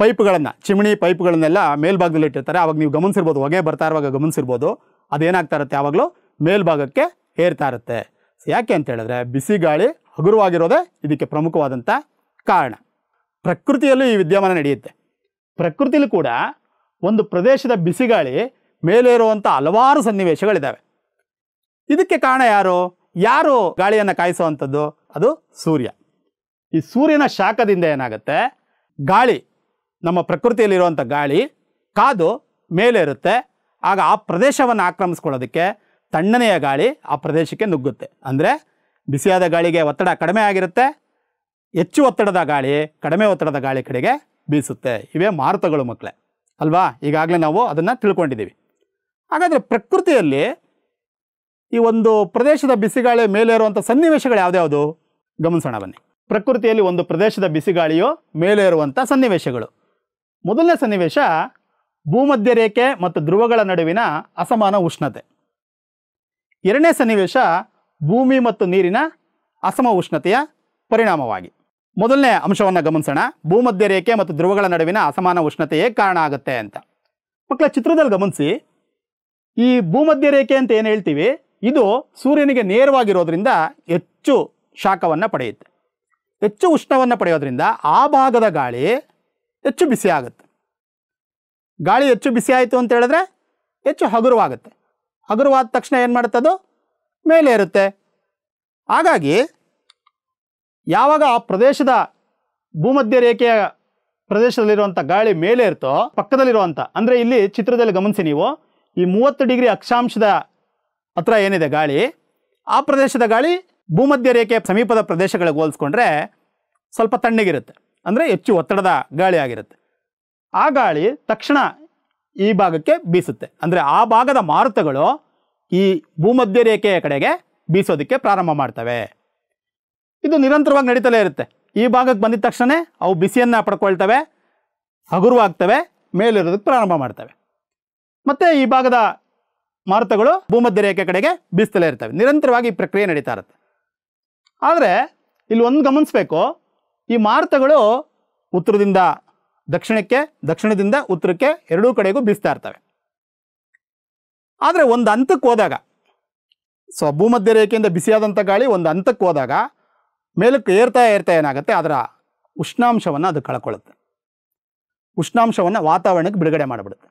[SPEAKER 1] ಪೈಪ್ಗಳನ್ನು ಚಿಮಣಿ ಪೈಪ್ಗಳನ್ನೆಲ್ಲ ಮೇಲ್ಭಾಗದಲ್ಲಿ ಇಟ್ಟಿರ್ತಾರೆ ಆವಾಗ ನೀವು ಗಮನಿಸಿರ್ಬೋದು ಹೊಗೆ ಬರ್ತಾ ಇರುವಾಗ ಗಮನಿಸಿರ್ಬೋದು ಅದೇನಾಗ್ತಾ ಇರುತ್ತೆ ಯಾವಾಗಲೂ ಮೇಲ್ಭಾಗಕ್ಕೆ ಏರ್ತಾ ಇರುತ್ತೆ ಯಾಕೆ ಅಂತ ಹೇಳಿದ್ರೆ ಬಿಸಿ ಗಾಳಿ ಹಗುರವಾಗಿರೋದೇ ಇದಕ್ಕೆ ಪ್ರಮುಖವಾದಂಥ ಕಾರಣ ಪ್ರಕೃತಿಯಲ್ಲೂ ಈ ವಿದ್ಯಮಾನ ನಡೆಯುತ್ತೆ ಪ್ರಕೃತಿಯಲ್ಲೂ ಕೂಡ ಒಂದು ಪ್ರದೇಶದ ಬಿಸಿಗಾಳಿ ಮೇಲೆ ಇರುವಂಥ ಹಲವಾರು ಸನ್ನಿವೇಶಗಳಿದ್ದಾವೆ ಇದಕ್ಕೆ ಕಾರಣ ಯಾರು ಯಾರು ಗಾಳಿಯನ್ನು ಕಾಯಿಸುವಂಥದ್ದು ಅದು ಸೂರ್ಯ ಈ ಸೂರ್ಯನ ಶಾಖದಿಂದ ಏನಾಗುತ್ತೆ ಗಾಳಿ ನಮ್ಮ ಪ್ರಕೃತಿಯಲ್ಲಿರುವಂಥ ಗಾಳಿ ಕಾದು ಮೇಲೇರುತ್ತೆ ಆಗ ಆ ಪ್ರದೇಶವನ್ನು ಆಕ್ರಮಿಸ್ಕೊಳ್ಳೋದಕ್ಕೆ ತಣ್ಣನೆಯ ಗಾಳಿ ಆ ಪ್ರದೇಶಕ್ಕೆ ನುಗ್ಗುತ್ತೆ ಅಂದರೆ ಬಿಸಿಯಾದ ಗಾಳಿಗೆ ಒತ್ತಡ ಕಡಿಮೆ ಆಗಿರುತ್ತೆ ಹೆಚ್ಚು ಒತ್ತಡದ ಗಾಳಿ ಕಡಿಮೆ ಒತ್ತಡದ ಗಾಳಿ ಕಡೆಗೆ ಬೀಸುತ್ತೆ ಇವೇ ಮಾರುತಗಳು ಮಕ್ಕಳೇ ಅಲ್ವಾ ಈಗಾಗಲೇ ನಾವು ಅದನ್ನು ತಿಳ್ಕೊಂಡಿದ್ದೀವಿ ಹಾಗಾದರೆ ಪ್ರಕೃತಿಯಲ್ಲಿ ಈ ಒಂದು ಪ್ರದೇಶದ ಬಿಸಿಗಾಳಿ ಮೇಲೆ ಇರುವಂಥ ಸನ್ನಿವೇಶಗಳು ಯಾವುದ್ಯಾವುದು ಗಮನಿಸೋಣ ಬನ್ನಿ ಪ್ರಕೃತಿಯಲ್ಲಿ ಒಂದು ಪ್ರದೇಶದ ಬಿಸಿಗಾಳಿಯು ಮೇಲೆ ಇರುವಂಥ ಸನ್ನಿವೇಶಗಳು ಮೊದಲನೇ ಸನ್ನಿವೇಶ ಭೂಮಧ್ಯ ರೇಖೆ ಮತ್ತು ಧ್ರುವಗಳ ನಡುವಿನ ಅಸಮಾನ ಉಷ್ಣತೆ ಎರಡನೇ ಸನ್ನಿವೇಶ ಭೂಮಿ ಮತ್ತು ನೀರಿನ ಅಸಮ ಉಷ್ಣತೆಯ ಪರಿಣಾಮವಾಗಿ ಮೊದಲನೇ ಅಂಶವನ್ನು ಗಮನಿಸೋಣ ಭೂಮಧ್ಯ ರೇಖೆ ಮತ್ತು ಧ್ರುವಗಳ ನಡುವಿನ ಅಸಮಾನ ಉಷ್ಣತೆಯೇ ಕಾರಣ ಆಗುತ್ತೆ ಅಂತ ಮಕ್ಕಳ ಚಿತ್ರದಲ್ಲಿ ಗಮನಿಸಿ ಈ ಭೂಮಧ್ಯ ರೇಖೆ ಅಂತ ಏನು ಹೇಳ್ತೀವಿ ಇದು ಸೂರ್ಯನಿಗೆ ನೇರವಾಗಿರೋದ್ರಿಂದ ಹೆಚ್ಚು ಶಾಖವನ್ನು ಪಡೆಯುತ್ತೆ ಹೆಚ್ಚು ಉಷ್ಣವನ್ನು ಪಡೆಯೋದ್ರಿಂದ ಆ ಭಾಗದ ಗಾಳಿ ಹೆಚ್ಚು ಬಿಸಿ ಆಗುತ್ತೆ ಗಾಳಿ ಹೆಚ್ಚು ಬಿಸಿ ಆಯಿತು ಅಂತ ಹೇಳಿದ್ರೆ ಹೆಚ್ಚು ಹಗುರವಾಗುತ್ತೆ ಹಗುರವಾದ ತಕ್ಷಣ ಏನು ಮಾಡುತ್ತದು ಮೇಲೆ ಇರುತ್ತೆ ಹಾಗಾಗಿ ಯಾವಾಗ ಆ ಪ್ರದೇಶದ ಭೂಮಧ್ಯ ರೇಖೆಯ ಪ್ರದೇಶದಲ್ಲಿರುವಂಥ ಗಾಳಿ ಮೇಲೆ ಇರ್ತೋ ಪಕ್ಕದಲ್ಲಿರುವಂಥ ಅಂದರೆ ಇಲ್ಲಿ ಚಿತ್ರದಲ್ಲಿ ಗಮನಿಸಿ ನೀವು ಈ ಮೂವತ್ತು ಡಿಗ್ರಿ ಅಕ್ಷಾಂಶದ ಹತ್ರ ಏನಿದೆ ಗಾಳಿ ಆ ಪ್ರದೇಶದ ಗಾಳಿ ಭೂಮಧ್ಯ ರೇಖೆಯ ಸಮೀಪದ ಪ್ರದೇಶಗಳಿಗೆ ಹೋಲಿಸ್ಕೊಂಡ್ರೆ ಸ್ವಲ್ಪ ತಣ್ಣಗಿರುತ್ತೆ ಅಂದರೆ ಹೆಚ್ಚು ಒತ್ತಡದ ಗಾಳಿ ಆಗಿರುತ್ತೆ ಆ ಗಾಳಿ ತಕ್ಷಣ ಈ ಭಾಗಕ್ಕೆ ಬೀಸುತ್ತೆ ಅಂದರೆ ಆ ಭಾಗದ ಮಾರುತಗಳು ಈ ಭೂಮಧ್ಯ ರೇಖೆಯ ಕಡೆಗೆ ಬೀಸೋದಕ್ಕೆ ಪ್ರಾರಂಭ ಮಾಡ್ತವೆ ಇದು ನಿರಂತರವಾಗಿ ನಡೀತಲೇ ಇರುತ್ತೆ ಈ ಭಾಗಕ್ಕೆ ಬಂದಿದ ತಕ್ಷಣ ಅವು ಬಿಸಿಯನ್ನು ಪಡ್ಕೊಳ್ತವೆ ಹಗುರವಾಗ್ತವೆ ಮೇಲಿರೋದಕ್ಕೆ ಪ್ರಾರಂಭ ಮಾಡ್ತವೆ ಮತ್ತು ಈ ಭಾಗದ ಮಾರುತಗಳು ಭೂಮಧ್ಯ ರೇಖೆ ಕಡೆಗೆ ಬೀಸ್ತಲೇ ಇರ್ತವೆ ನಿರಂತರವಾಗಿ ಈ ಪ್ರಕ್ರಿಯೆ ನಡೀತಾ ಇರುತ್ತೆ ಆದರೆ ಇಲ್ಲಿ ಒಂದು ಗಮನಿಸ್ಬೇಕು ಈ ಮಾರುತಗಳು ಉತ್ತರದಿಂದ ದಕ್ಷಿಣಕ್ಕೆ ದಕ್ಷಿಣದಿಂದ ಉತ್ತರಕ್ಕೆ ಎರಡೂ ಕಡೆಗೂ ಬೀಸ್ತಾ ಇರ್ತವೆ ಆದರೆ ಒಂದು ಹಂತಕ್ಕೆ ಹೋದಾಗ ಸೊ ಭೂಮಧ್ಯ ರೇಖೆಯಿಂದ ಬಿಸಿಯಾದಂಥ ಗಾಳಿ ಒಂದು ಹಂತಕ್ಕೆ ಹೋದಾಗ ಮೇಲಕ್ಕೆ ಏರ್ತಾ ಏರ್ತಾ ಏನಾಗುತ್ತೆ ಅದರ ಉಷ್ಣಾಂಶವನ್ನು ಅದು ಕಳ್ಕೊಳ್ಳುತ್ತೆ ಉಷ್ಣಾಂಶವನ್ನು ವಾತಾವರಣಕ್ಕೆ ಬಿಡುಗಡೆ ಮಾಡಿಬಿಡುತ್ತೆ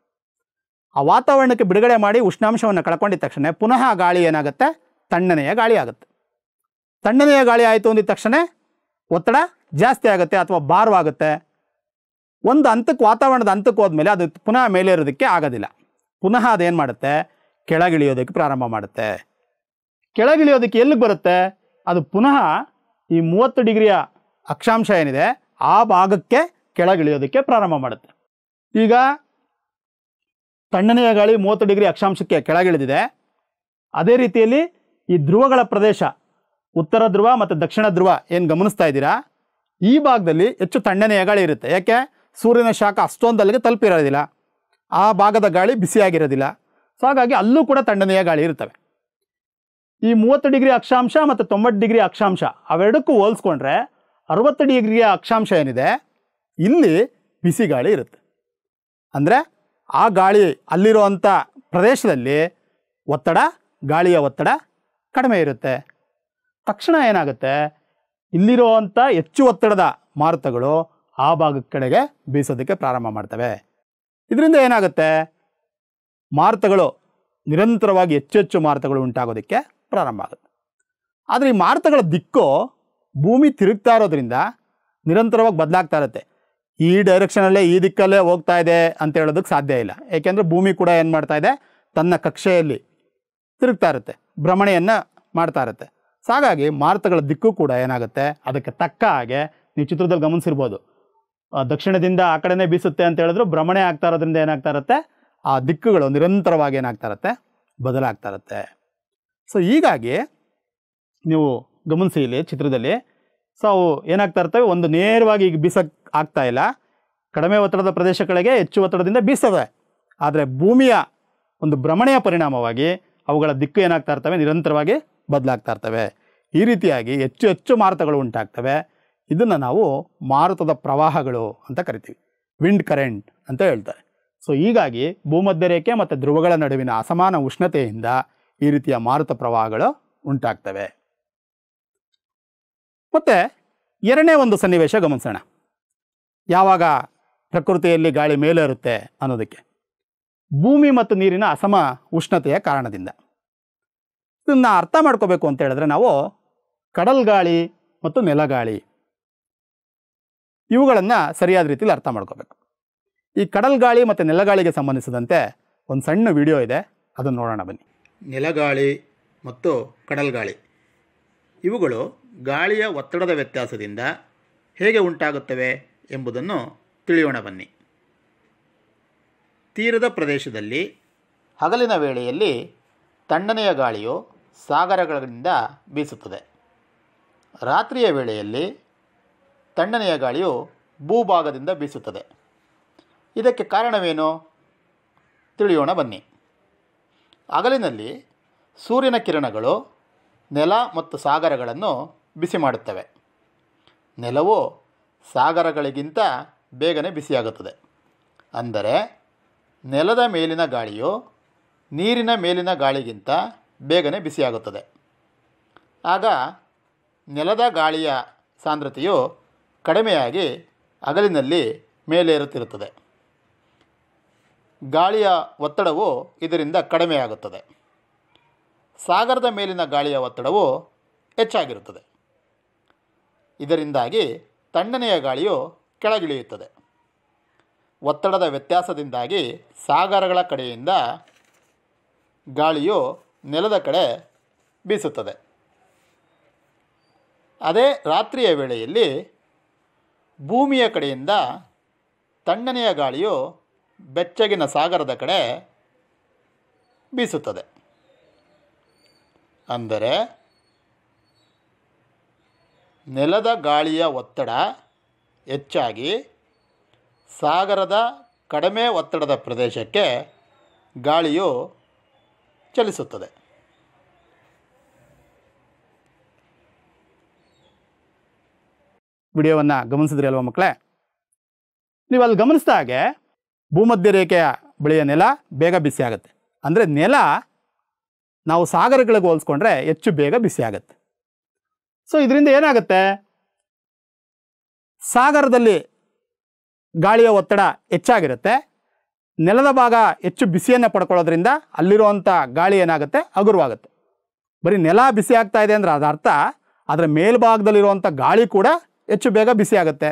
[SPEAKER 1] ಆ ವಾತಾವರಣಕ್ಕೆ ಬಿಡುಗಡೆ ಮಾಡಿ ಉಷ್ಣಾಂಶವನ್ನು ಕಳ್ಕೊಂಡಿದ್ದ ತಕ್ಷಣ ಪುನಃ ಗಾಳಿ ಏನಾಗುತ್ತೆ ತಣ್ಣನೆಯ ಗಾಳಿ ಆಗುತ್ತೆ ತಣ್ಣನೆಯ ಗಾಳಿ ಆಯಿತು ಅಂದಿದ ತಕ್ಷಣ ಒತ್ತಡ ಜಾಸ್ತಿ ಆಗುತ್ತೆ ಅಥವಾ ಭಾರವಾಗುತ್ತೆ ಒಂದು ಹಂತಕ್ಕೆ ವಾತಾವರಣದ ಹಂತಕ್ಕೆ ಹೋದ್ಮೇಲೆ ಅದು ಪುನಃ ಮೇಲೆ ಇರೋದಕ್ಕೆ ಆಗೋದಿಲ್ಲ ಪುನಃ ಅದೇನು ಮಾಡುತ್ತೆ ಕೆಳಗಿಳಿಯೋದಕ್ಕೆ ಪ್ರಾರಂಭ ಮಾಡುತ್ತೆ ಕೆಳಗಿಳಿಯೋದಕ್ಕೆ ಎಲ್ಲಿಗೆ ಬರುತ್ತೆ ಅದು ಪುನಃ ಈ ಮೂವತ್ತು ಡಿಗ್ರಿಯ ಅಕ್ಷಾಂಶ ಏನಿದೆ ಆ ಭಾಗಕ್ಕೆ ಕೆಳಗಿಳಿಯೋದಕ್ಕೆ ಪ್ರಾರಂಭ ಮಾಡುತ್ತೆ ಈಗ ತಣ್ಣನೆಯ ಗಾಳಿ ಮೂವತ್ತು ಡಿಗ್ರಿ ಅಕ್ಷಾಂಶಕ್ಕೆ ಕೆಳಗಿಳಿದಿದೆ ಅದೇ ರೀತಿಯಲ್ಲಿ ಈ ಧ್ರುವಗಳ ಪ್ರದೇಶ ಉತ್ತರ ಧ್ರುವ ಮತ್ತು ದಕ್ಷಿಣ ಧ್ರುವ ಏನು ಗಮನಿಸ್ತಾ ಇದ್ದೀರಾ ಈ ಭಾಗದಲ್ಲಿ ಹೆಚ್ಚು ತಣ್ಣನೆಯ ಗಾಳಿ ಇರುತ್ತೆ ಯಾಕೆ ಸೂರ್ಯನ ಶಾಖ ಅಷ್ಟೊಂದಲ್ಲಿಗೆ ತಲುಪಿರೋದಿಲ್ಲ ಆ ಭಾಗದ ಗಾಳಿ ಬಿಸಿಯಾಗಿರೋದಿಲ್ಲ ಸೊ ಹಾಗಾಗಿ ಅಲ್ಲೂ ಕೂಡ ತಣ್ಣನೆಯ ಗಾಳಿ ಇರ್ತವೆ ಈ ಮೂವತ್ತು ಡಿಗ್ರಿ ಅಕ್ಷಾಂಶ ಮತ್ತು ತೊಂಬತ್ತು ಡಿಗ್ರಿ ಅಕ್ಷಾಂಶ ಅವೆರಡಕ್ಕೂ ಹೋಲಿಸ್ಕೊಂಡ್ರೆ ಅರವತ್ತು ಡಿಗ್ರಿಯ ಅಕ್ಷಾಂಶ ಏನಿದೆ ಇಲ್ಲಿ ಬಿಸಿ ಗಾಳಿ ಇರುತ್ತೆ ಅಂದರೆ ಆ ಗಾಳಿ ಅಲ್ಲಿರುವಂಥ ಪ್ರದೇಶದಲ್ಲಿ ಒತ್ತಡ ಗಾಳಿಯ ಒತ್ತಡ ಕಡಿಮೆ ಇರುತ್ತೆ ತಕ್ಷಣ ಏನಾಗುತ್ತೆ ಇಲ್ಲಿರುವಂಥ ಹೆಚ್ಚು ಒತ್ತಡದ ಮಾರುತಗಳು ಆ ಭಾಗದ ಕಡೆಗೆ ಬೀಸೋದಕ್ಕೆ ಪ್ರಾರಂಭ ಮಾಡ್ತವೆ ಇದರಿಂದ ಏನಾಗುತ್ತೆ ಮಾರುತಗಳು ನಿರಂತರವಾಗಿ ಹೆಚ್ಚು ಹೆಚ್ಚು ಮಾರುತಗಳು ಉಂಟಾಗೋದಕ್ಕೆ ಪ್ರಾರಂಭ ಆಗುತ್ತೆ ಆದರೆ ಈ ಮಾರುತಗಳ ದಿಕ್ಕು ಭೂಮಿ ತಿರುಗ್ತಾ ಇರೋದ್ರಿಂದ ನಿರಂತರವಾಗಿ ಬದಲಾಗ್ತಾ ಇರುತ್ತೆ ಈ ಡೈರೆಕ್ಷನಲ್ಲೇ ಈ ದಿಕ್ಕಲ್ಲೇ ಹೋಗ್ತಾ ಇದೆ ಅಂತ ಹೇಳೋದಕ್ಕೆ ಸಾಧ್ಯ ಇಲ್ಲ ಏಕೆಂದರೆ ಭೂಮಿ ಕೂಡ ಏನು ಮಾಡ್ತಾ ಇದೆ ತನ್ನ ಕಕ್ಷೆಯಲ್ಲಿ ತಿರುಗ್ತಾ ಇರುತ್ತೆ ಭ್ರಮಣೆಯನ್ನು ಮಾಡ್ತಾ ಇರುತ್ತೆ ಸೊ ಹಾಗಾಗಿ ಮಾರುತಗಳ ದಿಕ್ಕು ಕೂಡ ಏನಾಗುತ್ತೆ ಅದಕ್ಕೆ ತಕ್ಕ ಹಾಗೆ ನೀವು ಚಿತ್ರದಲ್ಲಿ ಗಮನಿಸಿರ್ಬೋದು ದಕ್ಷಿಣದಿಂದ ಆ ಕಡೆನೇ ಬೀಸುತ್ತೆ ಅಂತ ಹೇಳಿದ್ರು ಭ್ರಮಣೆ ಆಗ್ತಾ ಇರೋದ್ರಿಂದ ಏನಾಗ್ತಾ ಇರುತ್ತೆ ಆ ದಿಕ್ಕುಗಳು ನಿರಂತರವಾಗಿ ಏನಾಗ್ತಾ ಇರುತ್ತೆ ಬದಲಾಗ್ತಾ ಇರುತ್ತೆ ಸೊ ಹೀಗಾಗಿ ನೀವು ಗಮನಿಸಿ ಇಲ್ಲಿ ಚಿತ್ರದಲ್ಲಿ ಸೊ ಅವು ಏನಾಗ್ತಾ ಇರ್ತವೆ ಒಂದು ನೇರವಾಗಿ ಈಗ ಬೀಸಕ್ಕೆ ಆಗ್ತಾ ಇಲ್ಲ ಕಡಿಮೆ ಒತ್ತಡದ ಪ್ರದೇಶಗಳಿಗೆ ಹೆಚ್ಚು ಒತ್ತಡದಿಂದ ಬೀಸವೆ ಆದರೆ ಭೂಮಿಯ ಒಂದು ಭ್ರಮಣೆಯ ಪರಿಣಾಮವಾಗಿ ಅವುಗಳ ದಿಕ್ಕು ಏನಾಗ್ತಾ ಇರ್ತವೆ ನಿರಂತರವಾಗಿ ಬದಲಾಗ್ತಾ ಇರ್ತವೆ ಈ ರೀತಿಯಾಗಿ ಹೆಚ್ಚು ಹೆಚ್ಚು ಮಾರುತಗಳು ಉಂಟಾಗ್ತವೆ ಇದನ್ನು ನಾವು ಮಾರುತದ ಪ್ರವಾಹಗಳು ಅಂತ ಕರಿತೀವಿ ವಿಂಡ್ ಕರೆಂಟ್ ಅಂತ ಹೇಳ್ತಾರೆ ಸೊ ಹೀಗಾಗಿ ಭೂಮಧ್ಯ ರೇಖೆ ಮತ್ತು ಧ್ರುವಗಳ ನಡುವಿನ ಅಸಮಾನ ಉಷ್ಣತೆಯಿಂದ ಈ ರೀತಿಯ ಮಾರುತ ಪ್ರವಾಹಗಳು ಉಂಟಾಗ್ತವೆ ಮತ್ತು ಎರಡನೇ ಒಂದು ಸನ್ನಿವೇಶ ಗಮನಿಸೋಣ ಯಾವಾಗ ಪ್ರಕೃತಿಯಲ್ಲಿ ಗಾಳಿ ಮೇಲೇರುತ್ತೆ ಅನ್ನೋದಕ್ಕೆ ಭೂಮಿ ಮತ್ತು ನೀರಿನ ಅಸಮ ಉಷ್ಣತೆಯ ಕಾರಣದಿಂದ ಇದನ್ನ ಅರ್ಥ ಮಾಡ್ಕೋಬೇಕು ಅಂತ ಹೇಳಿದ್ರೆ ನಾವು ಕಡಲ್ಗಾಳಿ ಮತ್ತು ನೆಲಗಾಳಿ ಇವುಗಳನ್ನು ಸರಿಯಾದ ರೀತಿಯಲ್ಲಿ ಅರ್ಥ ಮಾಡ್ಕೋಬೇಕು ಈ ಕಡಲ್ಗಾಳಿ ಮತ್ತು ನೆಲಗಾಳಿಗೆ ಸಂಬಂಧಿಸಿದಂತೆ ಒಂದು ಸಣ್ಣ ವಿಡಿಯೋ ಇದೆ ಅದನ್ನು ನೋಡೋಣ ಬನ್ನಿ ನೆಲಗಾಳಿ ಮತ್ತು ಕಡಲ್ಗಾಳಿ ಇವುಗಳು ಗಾಳಿಯ ಒತ್ತಡದ ವ್ಯತ್ಯಾಸದಿಂದ ಹೇಗೆ ಉಂಟಾಗುತ್ತವೆ ಎಂಬುದನ್ನು ತಿಳಿಯೋಣ ಬನ್ನಿ ತೀರದ ಪ್ರದೇಶದಲ್ಲಿ ಹಗಲಿನ ವೇಳೆಯಲ್ಲಿ ತಣ್ಣನೆಯ ಗಾಳಿಯು ಸಾಗರಗಳಿಂದ ಬೀಸುತ್ತದೆ ರಾತ್ರಿಯ ವೇಳೆಯಲ್ಲಿ ತಣ್ಣನೆಯ ಗಾಳಿಯು ಭೂಭಾಗದಿಂದ ಬೀಸುತ್ತದೆ ಇದಕ್ಕೆ ಕಾರಣವೇನು ತಿಳಿಯೋಣ ಬನ್ನಿ ಹಗಲಿನಲ್ಲಿ ಸೂರ್ಯನ ಕಿರಣಗಳು ನೆಲ ಮತ್ತು ಸಾಗರಗಳನ್ನು ಬಿಸಿ ಮಾಡುತ್ತವೆ ನೆಲವು ಸಾಗರಗಳಿಗಿಂತ ಬೇಗನೆ ಬಿಸಿಯಾಗುತ್ತದೆ ಅಂದರೆ ನೆಲದ ಮೇಲಿನ ಗಾಳಿಯು ನೀರಿನ ಮೇಲಿನ ಗಾಳಿಗಿಂತ ಬೇಗನೆ ಬಿಸಿಯಾಗುತ್ತದೆ ಆಗ ನೆಲದ ಗಾಳಿಯ ಸಾಂದ್ರತೆಯು ಕಡಿಮೆಯಾಗಿ ಅಗಲಿನಲ್ಲಿ ಮೇಲೇರುತ್ತಿರುತ್ತದೆ ಗಾಳಿಯ ಒತ್ತಡವು ಇದರಿಂದ ಕಡಿಮೆಯಾಗುತ್ತದೆ ಸಾಗರದ ಮೇಲಿನ ಗಾಳಿಯ ಒತ್ತಡವು ಹೆಚ್ಚಾಗಿರುತ್ತದೆ ಇದರಿಂದಾಗಿ ತಣ್ಣನೆಯ ಗಾಳಿಯು ಕೆಳಗಿಳಿಯುತ್ತದೆ ಒತ್ತಡದ ವ್ಯತ್ಯಾಸದಿಂದಾಗಿ ಸಾಗರಗಳ ಕಡೆಯಿಂದ ಗಾಳಿಯು ನೆಲದ ಕಡೆ ಬೀಸುತ್ತದೆ ಅದೇ ರಾತ್ರಿಯ ವೇಳೆಯಲ್ಲಿ ಭೂಮಿಯ ಕಡೆಯಿಂದ ತಣ್ಣನೆಯ ಗಾಳಿಯು ಬೆಚ್ಚಗಿನ ಸಾಗರದ ಕಡೆ ಬೀಸುತ್ತದೆ ಅಂದರೆ ನೆಲದ ಗಾಳಿಯ ಒತ್ತಡ ಹೆಚ್ಚಾಗಿ ಸಾಗರದ ಕಡಿಮೆ ಒತ್ತಡದ ಪ್ರದೇಶಕ್ಕೆ ಗಾಳಿಯು ಚಲಿಸುತ್ತದೆ ವಿಡಿಯೋವನ್ನು ಗಮನಿಸಿದ್ರಿ ಅಲ್ವಾ ಮಕ್ಕಳೇ ನೀವು ಅಲ್ಲಿ ಗಮನಿಸಿದ ಹಾಗೆ ಭೂಮಧ್ಯ ರೇಖೆಯ ಬೆಳೆಯ ನೆಲ ಬೇಗ ಬಿಸಿ ಆಗುತ್ತೆ ಅಂದರೆ ನೆಲ ನಾವು ಸಾಗರಗಳಿಗೆ ಹೋಲಿಸ್ಕೊಂಡ್ರೆ ಹೆಚ್ಚು ಬೇಗ ಬಿಸಿ ಆಗುತ್ತೆ ಸೊ ಇದರಿಂದ ಏನಾಗುತ್ತೆ ಸಾಗರದಲ್ಲಿ ಗಾಳಿಯ ಒತ್ತಡ ಹೆಚ್ಚಾಗಿರುತ್ತೆ ನೆಲದ ಭಾಗ ಹೆಚ್ಚು ಬಿಸಿಯನ್ನು ಪಡ್ಕೊಳ್ಳೋದ್ರಿಂದ ಅಲ್ಲಿರುವಂಥ ಗಾಳಿ ಏನಾಗುತ್ತೆ ಹಗುರವಾಗುತ್ತೆ ಬರೀ ನೆಲ ಬಿಸಿ ಆಗ್ತಾ ಇದೆ ಅಂದರೆ ಅದರ ಅದರ ಮೇಲ್ಭಾಗದಲ್ಲಿರುವಂಥ ಗಾಳಿ ಕೂಡ ಹೆಚ್ಚು ಬೇಗ ಬಿಸಿಯಾಗುತ್ತೆ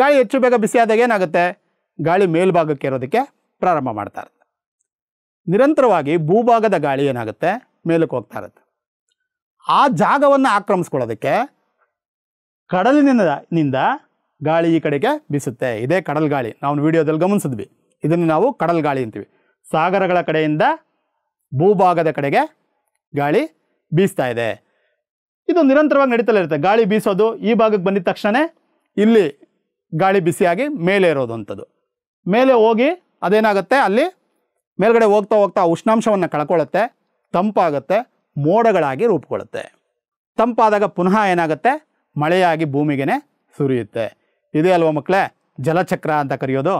[SPEAKER 1] ಗಾಳಿ ಹೆಚ್ಚು ಬೇಗ ಬಿಸಿಯಾದಾಗ ಏನಾಗುತ್ತೆ ಗಾಳಿ ಮೇಲ್ಭಾಗಕ್ಕೆ ಇರೋದಕ್ಕೆ ಪ್ರಾರಂಭ ಮಾಡ್ತಾ ಇರುತ್ತೆ ನಿರಂತರವಾಗಿ ಭೂಭಾಗದ ಗಾಳಿ ಏನಾಗುತ್ತೆ ಮೇಲಕ್ಕೆ ಹೋಗ್ತಾ ಇರುತ್ತೆ ಆ ಜಾಗವನ್ನು ಆಕ್ರಮಿಸ್ಕೊಳ್ಳೋದಕ್ಕೆ ಕಡಲಿನಿಂದ ನಿಂದ ಗಾಳಿ ಈ ಕಡೆಗೆ ಬೀಸುತ್ತೆ ಇದೇ ಕಡಲ್ ಗಾಳಿ ನಾವು ವಿಡಿಯೋದಲ್ಲಿ ಗಮನಿಸಿದ್ವಿ ಇದನ್ನು ನಾವು ಕಡಲ್ ಗಾಳಿ ಅಂತೀವಿ ಸಾಗರಗಳ ಕಡೆಯಿಂದ ಭೂಭಾಗದ ಕಡೆಗೆ ಗಾಳಿ ಬೀಸ್ತಾ ಇದೆ ಇದು ನಿರಂತರವಾಗಿ ನಡೀತಲೇ ಇರುತ್ತೆ ಗಾಳಿ ಬೀಸೋದು ಈ ಭಾಗಕ್ಕೆ ಬಂದಿದ ತಕ್ಷಣ ಇಲ್ಲಿ ಗಾಳಿ ಬಿಸಿಯಾಗಿ ಮೇಲೆ ಇರೋದು ಅಂಥದ್ದು ಮೇಲೆ ಹೋಗಿ ಅದೇನಾಗುತ್ತೆ ಅಲ್ಲಿ ಮೇಲ್ಗಡೆ ಹೋಗ್ತಾ ಹೋಗ್ತಾ ಉಷ್ಣಾಂಶವನ್ನು ಕಳ್ಕೊಳ್ಳುತ್ತೆ ತಂಪಾಗುತ್ತೆ ಮೋಡಗಳಾಗಿ ರೂಪುಕೊಳ್ಳುತ್ತೆ ತಂಪಾದಾಗ ಪುನಃ ಏನಾಗುತ್ತೆ ಮಳೆಯಾಗಿ ಭೂಮಿಗೆ ಸುರಿಯುತ್ತೆ ಇದೇ ಅಲ್ವಾ ಮಕ್ಕಳೇ ಜಲಚಕ್ರ ಅಂತ ಕರೆಯೋದು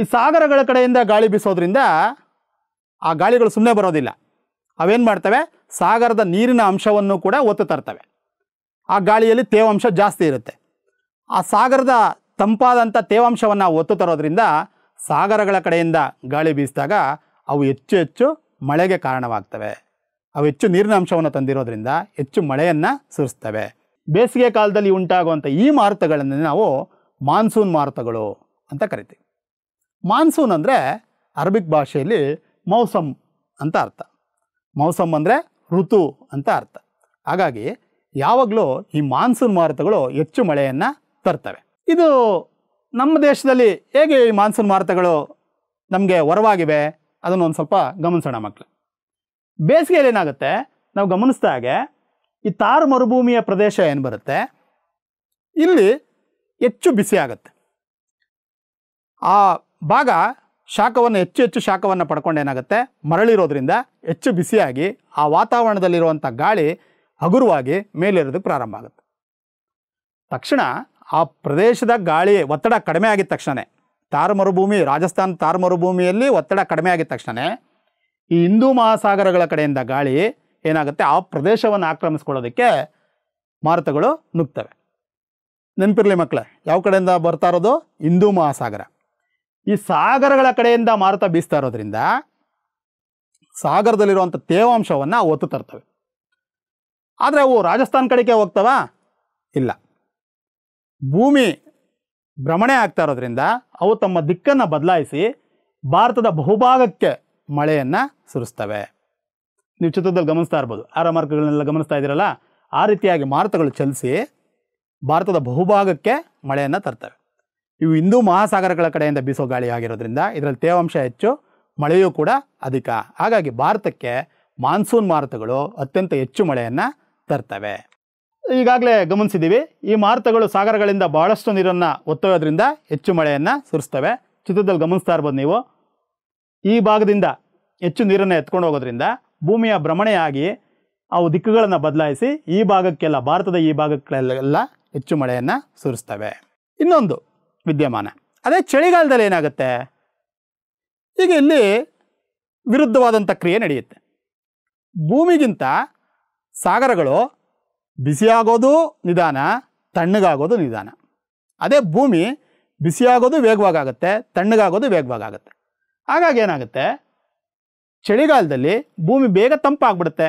[SPEAKER 1] ಈ ಸಾಗರಗಳ ಕಡೆಯಿಂದ ಗಾಳಿ ಬೀಸೋದ್ರಿಂದ ಆ ಗಾಳಿಗಳು ಸುಮ್ಮನೆ ಬರೋದಿಲ್ಲ ಅವೇನು ಮಾಡ್ತವೆ ಸಾಗರದ ನೀರಿನ ಅಂಶವನ್ನು ಕೂಡ ಒತ್ತು ತರ್ತವೆ ಆ ಗಾಳಿಯಲ್ಲಿ ತೇವಾಂಶ ಜಾಸ್ತಿ ಇರುತ್ತೆ ಆ ಸಾಗರದ ತಂಪಾದಂಥ ತೇವಾಂಶವನ್ನು ಒತ್ತು ತರೋದ್ರಿಂದ ಸಾಗರಗಳ ಕಡೆಯಿಂದ ಗಾಳಿ ಬೀಸಿದಾಗ ಅವು ಹೆಚ್ಚು ಹೆಚ್ಚು ಮಳೆಗೆ ಕಾರಣವಾಗ್ತವೆ ಅವು ಹೆಚ್ಚು ನೀರಿನ ಅಂಶವನ್ನು ತಂದಿರೋದ್ರಿಂದ ಹೆಚ್ಚು ಮಳೆಯನ್ನು ಸುರಿಸ್ತವೆ ಬೇಸಿಗೆ ಕಾಲದಲ್ಲಿ ಉಂಟಾಗುವಂಥ ಈ ಮಾರುತಗಳನ್ನು ನಾವು ಮಾನ್ಸೂನ್ ಮಾರುತಗಳು ಅಂತ ಕರಿತೀವಿ ಮಾನ್ಸೂನ್ ಅಂದರೆ ಅರಬಿಕ್ ಭಾಷೆಯಲ್ಲಿ ಮೌಸಮ್ ಅಂತ ಅರ್ಥ ಮೌಸಮ್ ಅಂದರೆ ಋತು ಅಂತ ಅರ್ಥ ಹಾಗಾಗಿ ಯಾವಾಗಲೂ ಈ ಮಾನ್ಸೂನ್ ಮಾರುತಗಳು ಹೆಚ್ಚು ಮಳೆಯನ್ನು ತರ್ತವೆ ಇದು ನಮ್ಮ ದೇಶದಲ್ಲಿ ಹೇಗೆ ಈ ಮಾನ್ಸೂನ್ ಮಾರುತಗಳು ನಮಗೆ ಹೊರವಾಗಿವೆ ಅದನ್ನು ಒಂದು ಸ್ವಲ್ಪ ಗಮನಿಸೋಣ ಮಕ್ಕಳು ಬೇಸಿಗೆಯಲ್ಲಿ ಏನಾಗುತ್ತೆ ನಾವು ಗಮನಿಸಿದ ಹಾಗೆ ಈ ತಾರು ಮರುಭೂಮಿಯ ಪ್ರದೇಶ ಏನು ಬರುತ್ತೆ ಇಲ್ಲಿ ಹೆಚ್ಚು ಬಿಸಿ ಆಗುತ್ತೆ ಆ ಭಾಗ ಶಾಖವನ್ನು ಹೆಚ್ಚು ಹೆಚ್ಚು ಶಾಖವನ್ನು ಪಡ್ಕೊಂಡು ಏನಾಗುತ್ತೆ ಮರಳಿರೋದ್ರಿಂದ ಹೆಚ್ಚು ಬಿಸಿಯಾಗಿ ಆ ವಾತಾವರಣದಲ್ಲಿರುವಂಥ ಗಾಳಿ ಹಗುರವಾಗಿ ಮೇಲಿರೋದಕ್ಕೆ ಪ್ರಾರಂಭ ಆಗುತ್ತೆ ತಕ್ಷಣ ಆ ಪ್ರದೇಶದ ಗಾಳಿ ಒತ್ತಡ ಕಡಿಮೆ ಆಗಿದ ತಕ್ಷಣ ತಾರು ಮರುಭೂಮಿ ರಾಜಸ್ಥಾನ ತಾರು ಮರುಭೂಮಿಯಲ್ಲಿ ಒತ್ತಡ ಕಡಿಮೆ ಆಗಿದ ತಕ್ಷಣ ಈ ಹಿಂದೂ ಮಹಾಸಾಗರಗಳ ಕಡೆಯಿಂದ ಗಾಳಿ ಏನಾಗುತ್ತೆ ಆ ಪ್ರದೇಶವನ್ನು ಆಕ್ರಮಿಸ್ಕೊಳ್ಳೋದಕ್ಕೆ ಮಾರುತಗಳು ನುಗ್ತವೆ ನೆನಪಿರಲಿ ಮಕ್ಕಳೇ ಯಾವ ಕಡೆಯಿಂದ ಬರ್ತಾ ಇರೋದು ಹಿಂದೂ ಮಹಾಸಾಗರ ಈ ಸಾಗರಗಳ ಕಡೆಯಿಂದ ಮಾರುತ ಬೀಸ್ತಾ ಇರೋದ್ರಿಂದ ಸಾಗರದಲ್ಲಿರುವಂಥ ತೇವಾಂಶವನ್ನು ಒತ್ತು ತರ್ತವೆ ಆದರೆ ಅವು ರಾಜಸ್ಥಾನ್ ಕಡೆಗೆ ಹೋಗ್ತಾವಾ ಇಲ್ಲ ಭೂಮಿ ಭ್ರಮಣೆ ಆಗ್ತಾ ಇರೋದ್ರಿಂದ ಅವು ತಮ್ಮ ದಿಕ್ಕನ್ನು ಬದಲಾಯಿಸಿ ಭಾರತದ ಬಹುಭಾಗಕ್ಕೆ ಮಳೆಯನ್ನು ಸುರಿಸ್ತವೆ ನೀವು ಚಿತ್ರದಲ್ಲಿ ಗಮನಿಸ್ತಾ ಇರ್ಬೋದು ಆರ ಮಾರ್ಗಗಳನ್ನೆಲ್ಲ ಗಮನಿಸ್ತಾ ಇದ್ದೀರಲ್ಲ ಆ ರೀತಿಯಾಗಿ ಮಾರುತಗಳು ಚಲಿಸಿ ಭಾರತದ ಬಹುಭಾಗಕ್ಕೆ ಮಳೆಯನ್ನು ತರ್ತವೆ ಇವು ಹಿಂದೂ ಮಹಾಸಾಗರಗಳ ಕಡೆಯಿಂದ ಬೀಸೋ ಗಾಳಿ ಆಗಿರೋದ್ರಿಂದ ಇದರಲ್ಲಿ ತೇವಾಂಶ ಹೆಚ್ಚು ಮಳೆಯೂ ಕೂಡ ಅಧಿಕ ಹಾಗಾಗಿ ಭಾರತಕ್ಕೆ ಮಾನ್ಸೂನ್ ಮಾರುತಗಳು ಅತ್ಯಂತ ಹೆಚ್ಚು ಮಳೆಯನ್ನು ತರ್ತವೆ ಈಗಾಗಲೇ ಗಮನಿಸಿದ್ದೀವಿ ಈ ಮಾರುತಗಳು ಸಾಗರಗಳಿಂದ ಭಾಳಷ್ಟು ನೀರನ್ನು ಒತ್ತೊಯ್ಯೋದ್ರಿಂದ ಹೆಚ್ಚು ಮಳೆಯನ್ನು ಸುರಿಸ್ತವೆ ಚಿತ್ರದಲ್ಲಿ ಗಮನಿಸ್ತಾ ಇರ್ಬೋದು ನೀವು ಈ ಭಾಗದಿಂದ ಹೆಚ್ಚು ನೀರನ್ನು ಎತ್ಕೊಂಡು ಹೋಗೋದ್ರಿಂದ ಭೂಮಿಯ ಭ್ರಮಣೆಯಾಗಿ ಅವು ದಿಕ್ಕುಗಳನ್ನು ಬದಲಾಯಿಸಿ ಈ ಭಾಗಕ್ಕೆಲ್ಲ ಭಾರತದ ಈ ಭಾಗಕ್ಕೆಲ್ಲ ಹೆಚ್ಚು ಮಳೆಯನ್ನು ಸುರಿಸ್ತವೆ ಇನ್ನೊಂದು ವಿದ್ಯಮಾನ ಅದೇ ಚಳಿಗಾಲದಲ್ಲಿ ಏನಾಗುತ್ತೆ ಈಗ ಇಲ್ಲಿ ವಿರುದ್ಧವಾದಂಥ ಕ್ರಿಯೆ ನಡೆಯುತ್ತೆ ಭೂಮಿಗಿಂತ ಸಾಗರಗಳು ಬಿಸಿಯಾಗೋದು ನಿಧಾನ ತಣ್ಣಗಾಗೋದು ನಿಧಾನ ಅದೇ ಭೂಮಿ ಬಿಸಿಯಾಗೋದು ವೇಗವಾಗುತ್ತೆ ತಣ್ಣಗಾಗೋದು ವೇಗವಾಗುತ್ತೆ ಹಾಗಾಗಿ ಏನಾಗುತ್ತೆ ಚಳಿಗಾಲದಲ್ಲಿ ಭೂಮಿ ಬೇಗ ತಂಪಾಗ್ಬಿಡುತ್ತೆ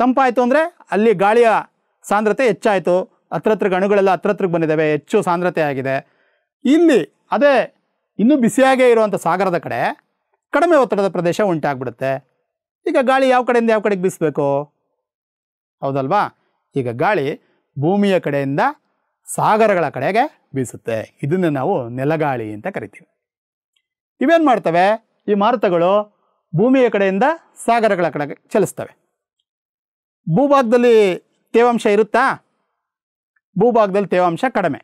[SPEAKER 1] ತಂಪಾಯಿತು ಅಂದರೆ ಅಲ್ಲಿ ಗಾಳಿಯ ಸಾಂದ್ರತೆ ಹೆಚ್ಚಾಯಿತು ಹತ್ರ ಹತ್ರ ಗಣುಗಳೆಲ್ಲ ಹತ್ರಕ್ಕೆ ಬಂದಿದ್ದಾವೆ ಹೆಚ್ಚು ಸಾಂದ್ರತೆ ಆಗಿದೆ ಇಲ್ಲಿ ಅದೇ ಇನ್ನೂ ಬಿಸಿಯಾಗೇ ಇರುವಂಥ ಸಾಗರದ ಕಡೆ ಕಡಿಮೆ ಒತ್ತಡದ ಪ್ರದೇಶ ಉಂಟಾಗ್ಬಿಡುತ್ತೆ ಈಗ ಗಾಳಿ ಯಾವ ಕಡೆಯಿಂದ ಯಾವ ಕಡೆಗೆ ಬೀಸಬೇಕು ಹೌದಲ್ವಾ ಈಗ ಗಾಳಿ ಭೂಮಿಯ ಕಡೆಯಿಂದ ಸಾಗರಗಳ ಕಡೆಗೆ ಬೀಸುತ್ತೆ ಇದನ್ನು ನಾವು ನೆಲಗಾಳಿ ಅಂತ ಕರಿತೀವಿ ಇವೇನು ಮಾಡ್ತವೆ ಈ ಮಾರುತಗಳು ಭೂಮಿಯ ಕಡೆಯಿಂದ ಸಾಗರಗಳ ಕಡೆಗೆ ಚಲಿಸ್ತವೆ ಭೂಭಾಗದಲ್ಲಿ ತೇವಾಂಶ ಇರುತ್ತಾ ಭೂಭಾಗದಲ್ಲಿ ತೇವಾಂಶ ಕಡಿಮೆ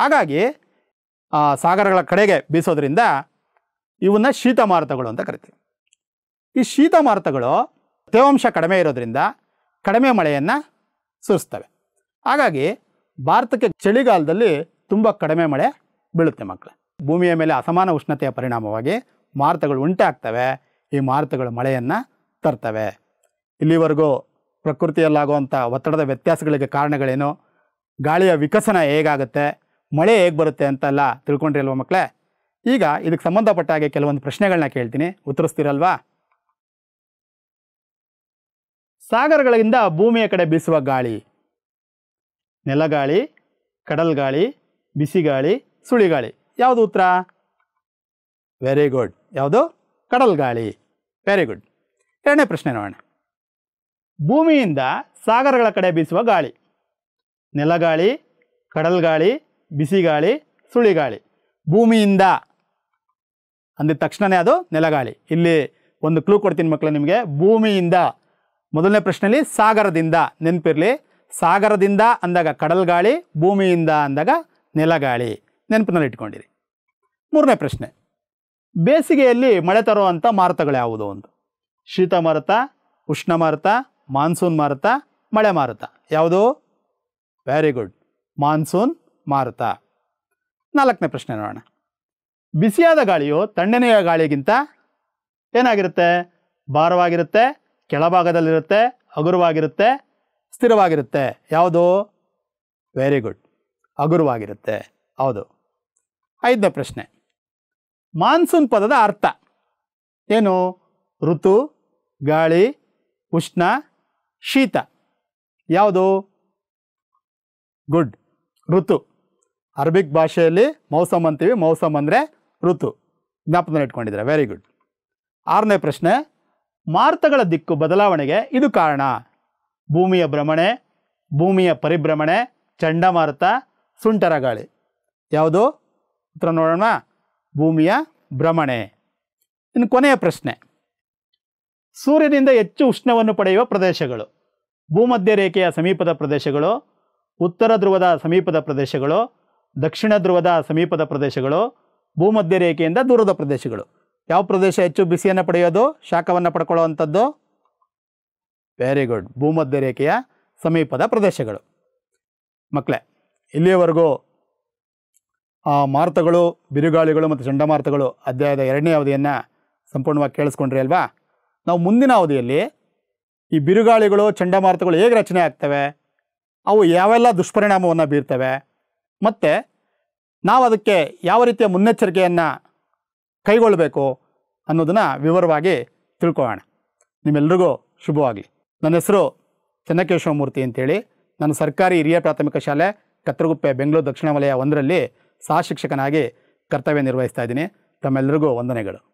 [SPEAKER 1] ಹಾಗಾಗಿ ಸಾಗರಗಳ ಕಡೆಗೆ ಬೀಸೋದ್ರಿಂದ ಇವನ್ನ ಶೀತ ಮಾರುತಗಳು ಅಂತ ಕರಿತೀವಿ ಈ ಶೀತ ಮಾರುತಗಳು ತೇವಾಂಶ ಕಡಿಮೆ ಇರೋದ್ರಿಂದ ಕಡಿಮೆ ಮಳೆಯನ್ನು ಸುರಿಸ್ತವೆ ಹಾಗಾಗಿ ಭಾರತಕ್ಕೆ ಚಳಿಗಾಲದಲ್ಲಿ ತುಂಬ ಕಡಿಮೆ ಮಳೆ ಬೀಳುತ್ತೆ ಮಕ್ಕಳು ಭೂಮಿಯ ಮೇಲೆ ಅಸಮಾನ ಉಷ್ಣತೆಯ ಪರಿಣಾಮವಾಗಿ ಮಾರುತಗಳು ಉಂಟಾಗ್ತವೆ ಈ ಮಾರುತಗಳು ಮಳೆಯನ್ನು ತರ್ತವೆ ಇಲ್ಲಿವರೆಗೂ ಪ್ರಕೃತಿಯಲ್ಲಾಗುವಂಥ ಒತ್ತಡದ ವ್ಯತ್ಯಾಸಗಳಿಗೆ ಕಾರಣಗಳೇನು ಗಾಳಿಯ ವಿಕಸನ ಹೇಗಾಗುತ್ತೆ ಮಳೆ ಹೇಗೆ ಬರುತ್ತೆ ತಿಳ್ಕೊಂಡ್ರಿ ಅಲ್ವಾ ಮಕ್ಕಳೇ ಈಗ ಇದಕ್ಕೆ ಸಂಬಂಧಪಟ್ಟ ಹಾಗೆ ಕೆಲವೊಂದು ಪ್ರಶ್ನೆಗಳನ್ನ ಕೇಳ್ತೀನಿ ಉತ್ತರಿಸ್ತಿರಲ್ವಾ ಸಾಗರಗಳಿಂದ ಭೂಮಿಯ ಕಡೆ ಬೀಸುವ ಗಾಳಿ ನೆಲಗಾಳಿ ಕಡಲ್ಗಾಳಿ ಬಿಸಿಗಾಳಿ ಸುಳಿಗಾಳಿ ಯಾವುದು ಉತ್ತರ ವೆರಿ ಗುಡ್ ಯಾವುದು ಕಡಲ್ಗಾಳಿ ವೆರಿ ಗುಡ್ ಎರಡನೇ ಪ್ರಶ್ನೆ ನೋಡೋಣ ಭೂಮಿಯಿಂದ ಸಾಗರಗಳ ಕಡೆ ಬೀಸುವ ಗಾಳಿ ನೆಲಗಾಳಿ ಕಡಲ್ಗಾಳಿ ಬಿಸಿಗಾಳಿ ಸುಳಿಗಾಳಿ ಭೂಮಿಯಿಂದ ಅಂದಿದ ತಕ್ಷಣವೇ ಅದು ನೆಲಗಾಳಿ ಇಲ್ಲಿ ಒಂದು ಕ್ಲೂ ಕೊಡ್ತೀನಿ ಮಕ್ಕಳು ನಿಮಗೆ ಭೂಮಿಯಿಂದ ಮೊದಲನೇ ಪ್ರಶ್ನೆಯಲ್ಲಿ ಸಾಗರದಿಂದ ನೆನಪಿರಲಿ ಸಾಗರದಿಂದ ಅಂದಾಗ ಕಡಲ್ಗಾಳಿ ಭೂಮಿಯಿಂದ ಅಂದಾಗ ನೆಲಗಾಳಿ ನೆನಪಿನಲ್ಲಿ ಇಟ್ಕೊಂಡಿರಿ ಮೂರನೇ ಪ್ರಶ್ನೆ ಬೇಸಿಗೆಯಲ್ಲಿ ಮಳೆ ತರುವಂಥ ಮಾರುತಗಳು ಯಾವುದು ಒಂದು ಶೀತ ಮಾರುತ ಉಷ್ಣ ಮಾರುತ ಮಾನ್ಸೂನ್ ಮಾರುತ ಮಳೆ ಮಾರುತ ಯಾವುದು ವೆರಿ ಗುಡ್ ಮಾನ್ಸೂನ್ ಮಾರುತ ನಾಲ್ಕನೇ ಪ್ರಶ್ನೆ ನೋಡೋಣ ಬಿಸಿಯಾದ ಗಾಳಿಯು ತಣ್ಣನೆಯ ಗಾಳಿಗಿಂತ ಏನಾಗಿರುತ್ತೆ ಭಾರವಾಗಿರುತ್ತೆ ಕೆಳಭಾಗದಲ್ಲಿರುತ್ತೆ ಹಗುರವಾಗಿರುತ್ತೆ ಸ್ಥಿರವಾಗಿರುತ್ತೆ ಯಾವುದು ವೆರಿ ಗುಡ್ ಹಗುರವಾಗಿರುತ್ತೆ ಹೌದು ಐದನೇ ಪ್ರಶ್ನೆ ಮಾನ್ಸೂನ್ ಪದದ ಅರ್ಥ ಏನು ಋತು ಗಾಳಿ ಉಷ್ಣ ಶೀತ ಯಾವುದು ಗುಡ್ ಋತು ಅರಬಿಕ್ ಭಾಷೆಯಲ್ಲಿ ಮೌಸಮ್ ಅಂತೀವಿ ಮೌಸಮ್ ಅಂದರೆ ಋತು ಜ್ಞಾಪನ ಇಟ್ಕೊಂಡಿದ್ದಾರೆ ವೆರಿ ಗುಡ್ ಆರನೇ ಪ್ರಶ್ನೆ ಮಾರುತಗಳ ದಿಕ್ಕು ಬದಲಾವಣೆಗೆ ಇದು ಕಾರಣ ಭೂಮಿಯ ಭ್ರಮಣೆ ಭೂಮಿಯ ಪರಿಭ್ರಮಣೆ ಚಂಡಮಾರುತ ಸುಂಟರ ಗಾಳಿ ಯಾವುದು ಉತ್ತರ ನೋಡೋಣ ಭೂಮಿಯ ಭ್ರಮಣೆ ಇನ್ನು ಕೊನೆಯ ಪ್ರಶ್ನೆ ಸೂರ್ಯನಿಂದ ಹೆಚ್ಚು ಉಷ್ಣವನ್ನು ಪಡೆಯುವ ಪ್ರದೇಶಗಳು ಭೂಮಧ್ಯ ರೇಖೆಯ ಸಮೀಪದ ಪ್ರದೇಶಗಳು ಉತ್ತರ ಧ್ರುವದ ಸಮೀಪದ ಪ್ರದೇಶಗಳು ದಕ್ಷಿಣ ಧ್ರುವದ ಸಮೀಪದ ಪ್ರದೇಶಗಳು ಭೂಮಧ್ಯ ರೇಖೆಯಿಂದ ದೂರದ ಪ್ರದೇಶಗಳು ಯಾವ ಪ್ರದೇಶ ಹೆಚ್ಚು ಬಿಸಿಯನ್ನು ಪಡೆಯೋದು ಶಾಖವನ್ನು ಪಡ್ಕೊಳ್ಳುವಂಥದ್ದು ವೆರಿ ಗುಡ್ ಭೂಮಧ್ಯ ರೇಖೆಯ ಸಮೀಪದ ಪ್ರದೇಶಗಳು ಮಕ್ಕಳೇ ಇಲ್ಲಿಯವರೆಗೂ ಆ ಮಾರುತಗಳು ಬಿರುಗಾಳಿಗಳು ಮತ್ತು ಚಂಡಮಾರುತಗಳು ಅಧ್ಯಾಯದ ಎರಡನೇ ಅವಧಿಯನ್ನು ಸಂಪೂರ್ಣವಾಗಿ ಕೇಳಿಸ್ಕೊಂಡ್ರಿ ಅಲ್ವಾ ನಾವು ಮುಂದಿನ ಅವಧಿಯಲ್ಲಿ ಈ ಬಿರುಗಾಳಿಗಳು ಚಂಡಮಾರುತಗಳು ಹೇಗೆ ರಚನೆ ಆಗ್ತವೆ ಅವು ಯಾವೆಲ್ಲ ದುಷ್ಪರಿಣಾಮವನ್ನು ಬೀರ್ತವೆ ಮತ್ತು ನಾವು ಅದಕ್ಕೆ ಯಾವ ರೀತಿಯ ಮುನ್ನೆಚ್ಚರಿಕೆಯನ್ನು ಕೈಗೊಳ್ಳಬೇಕು ಅನ್ನೋದನ್ನು ವಿವರವಾಗಿ ತಿಳ್ಕೊಳ್ಳೋಣ ನಿಮ್ಮೆಲ್ರಿಗೂ ಶುಭವಾಗಲಿ ನನ್ನ ಹೆಸರು ಚನ್ನಕೇಶವಮೂರ್ತಿ ಅಂತೇಳಿ ನಾನು ಸರ್ಕಾರಿ ಹಿರಿಯ ಪ್ರಾಥಮಿಕ ಶಾಲೆ ಕತ್ರಗುಪ್ಪೆ ಬೆಂಗಳೂರು ದಕ್ಷಿಣ ವಲಯ ಒಂದರಲ್ಲಿ ಸಹ ಶಿಕ್ಷಕನಾಗಿ ಕರ್ತವ್ಯ ನಿರ್ವಹಿಸ್ತಾ ಇದ್ದೀನಿ ತಮ್ಮೆಲ್ಲರಿಗೂ ವಂದನೆಗಳು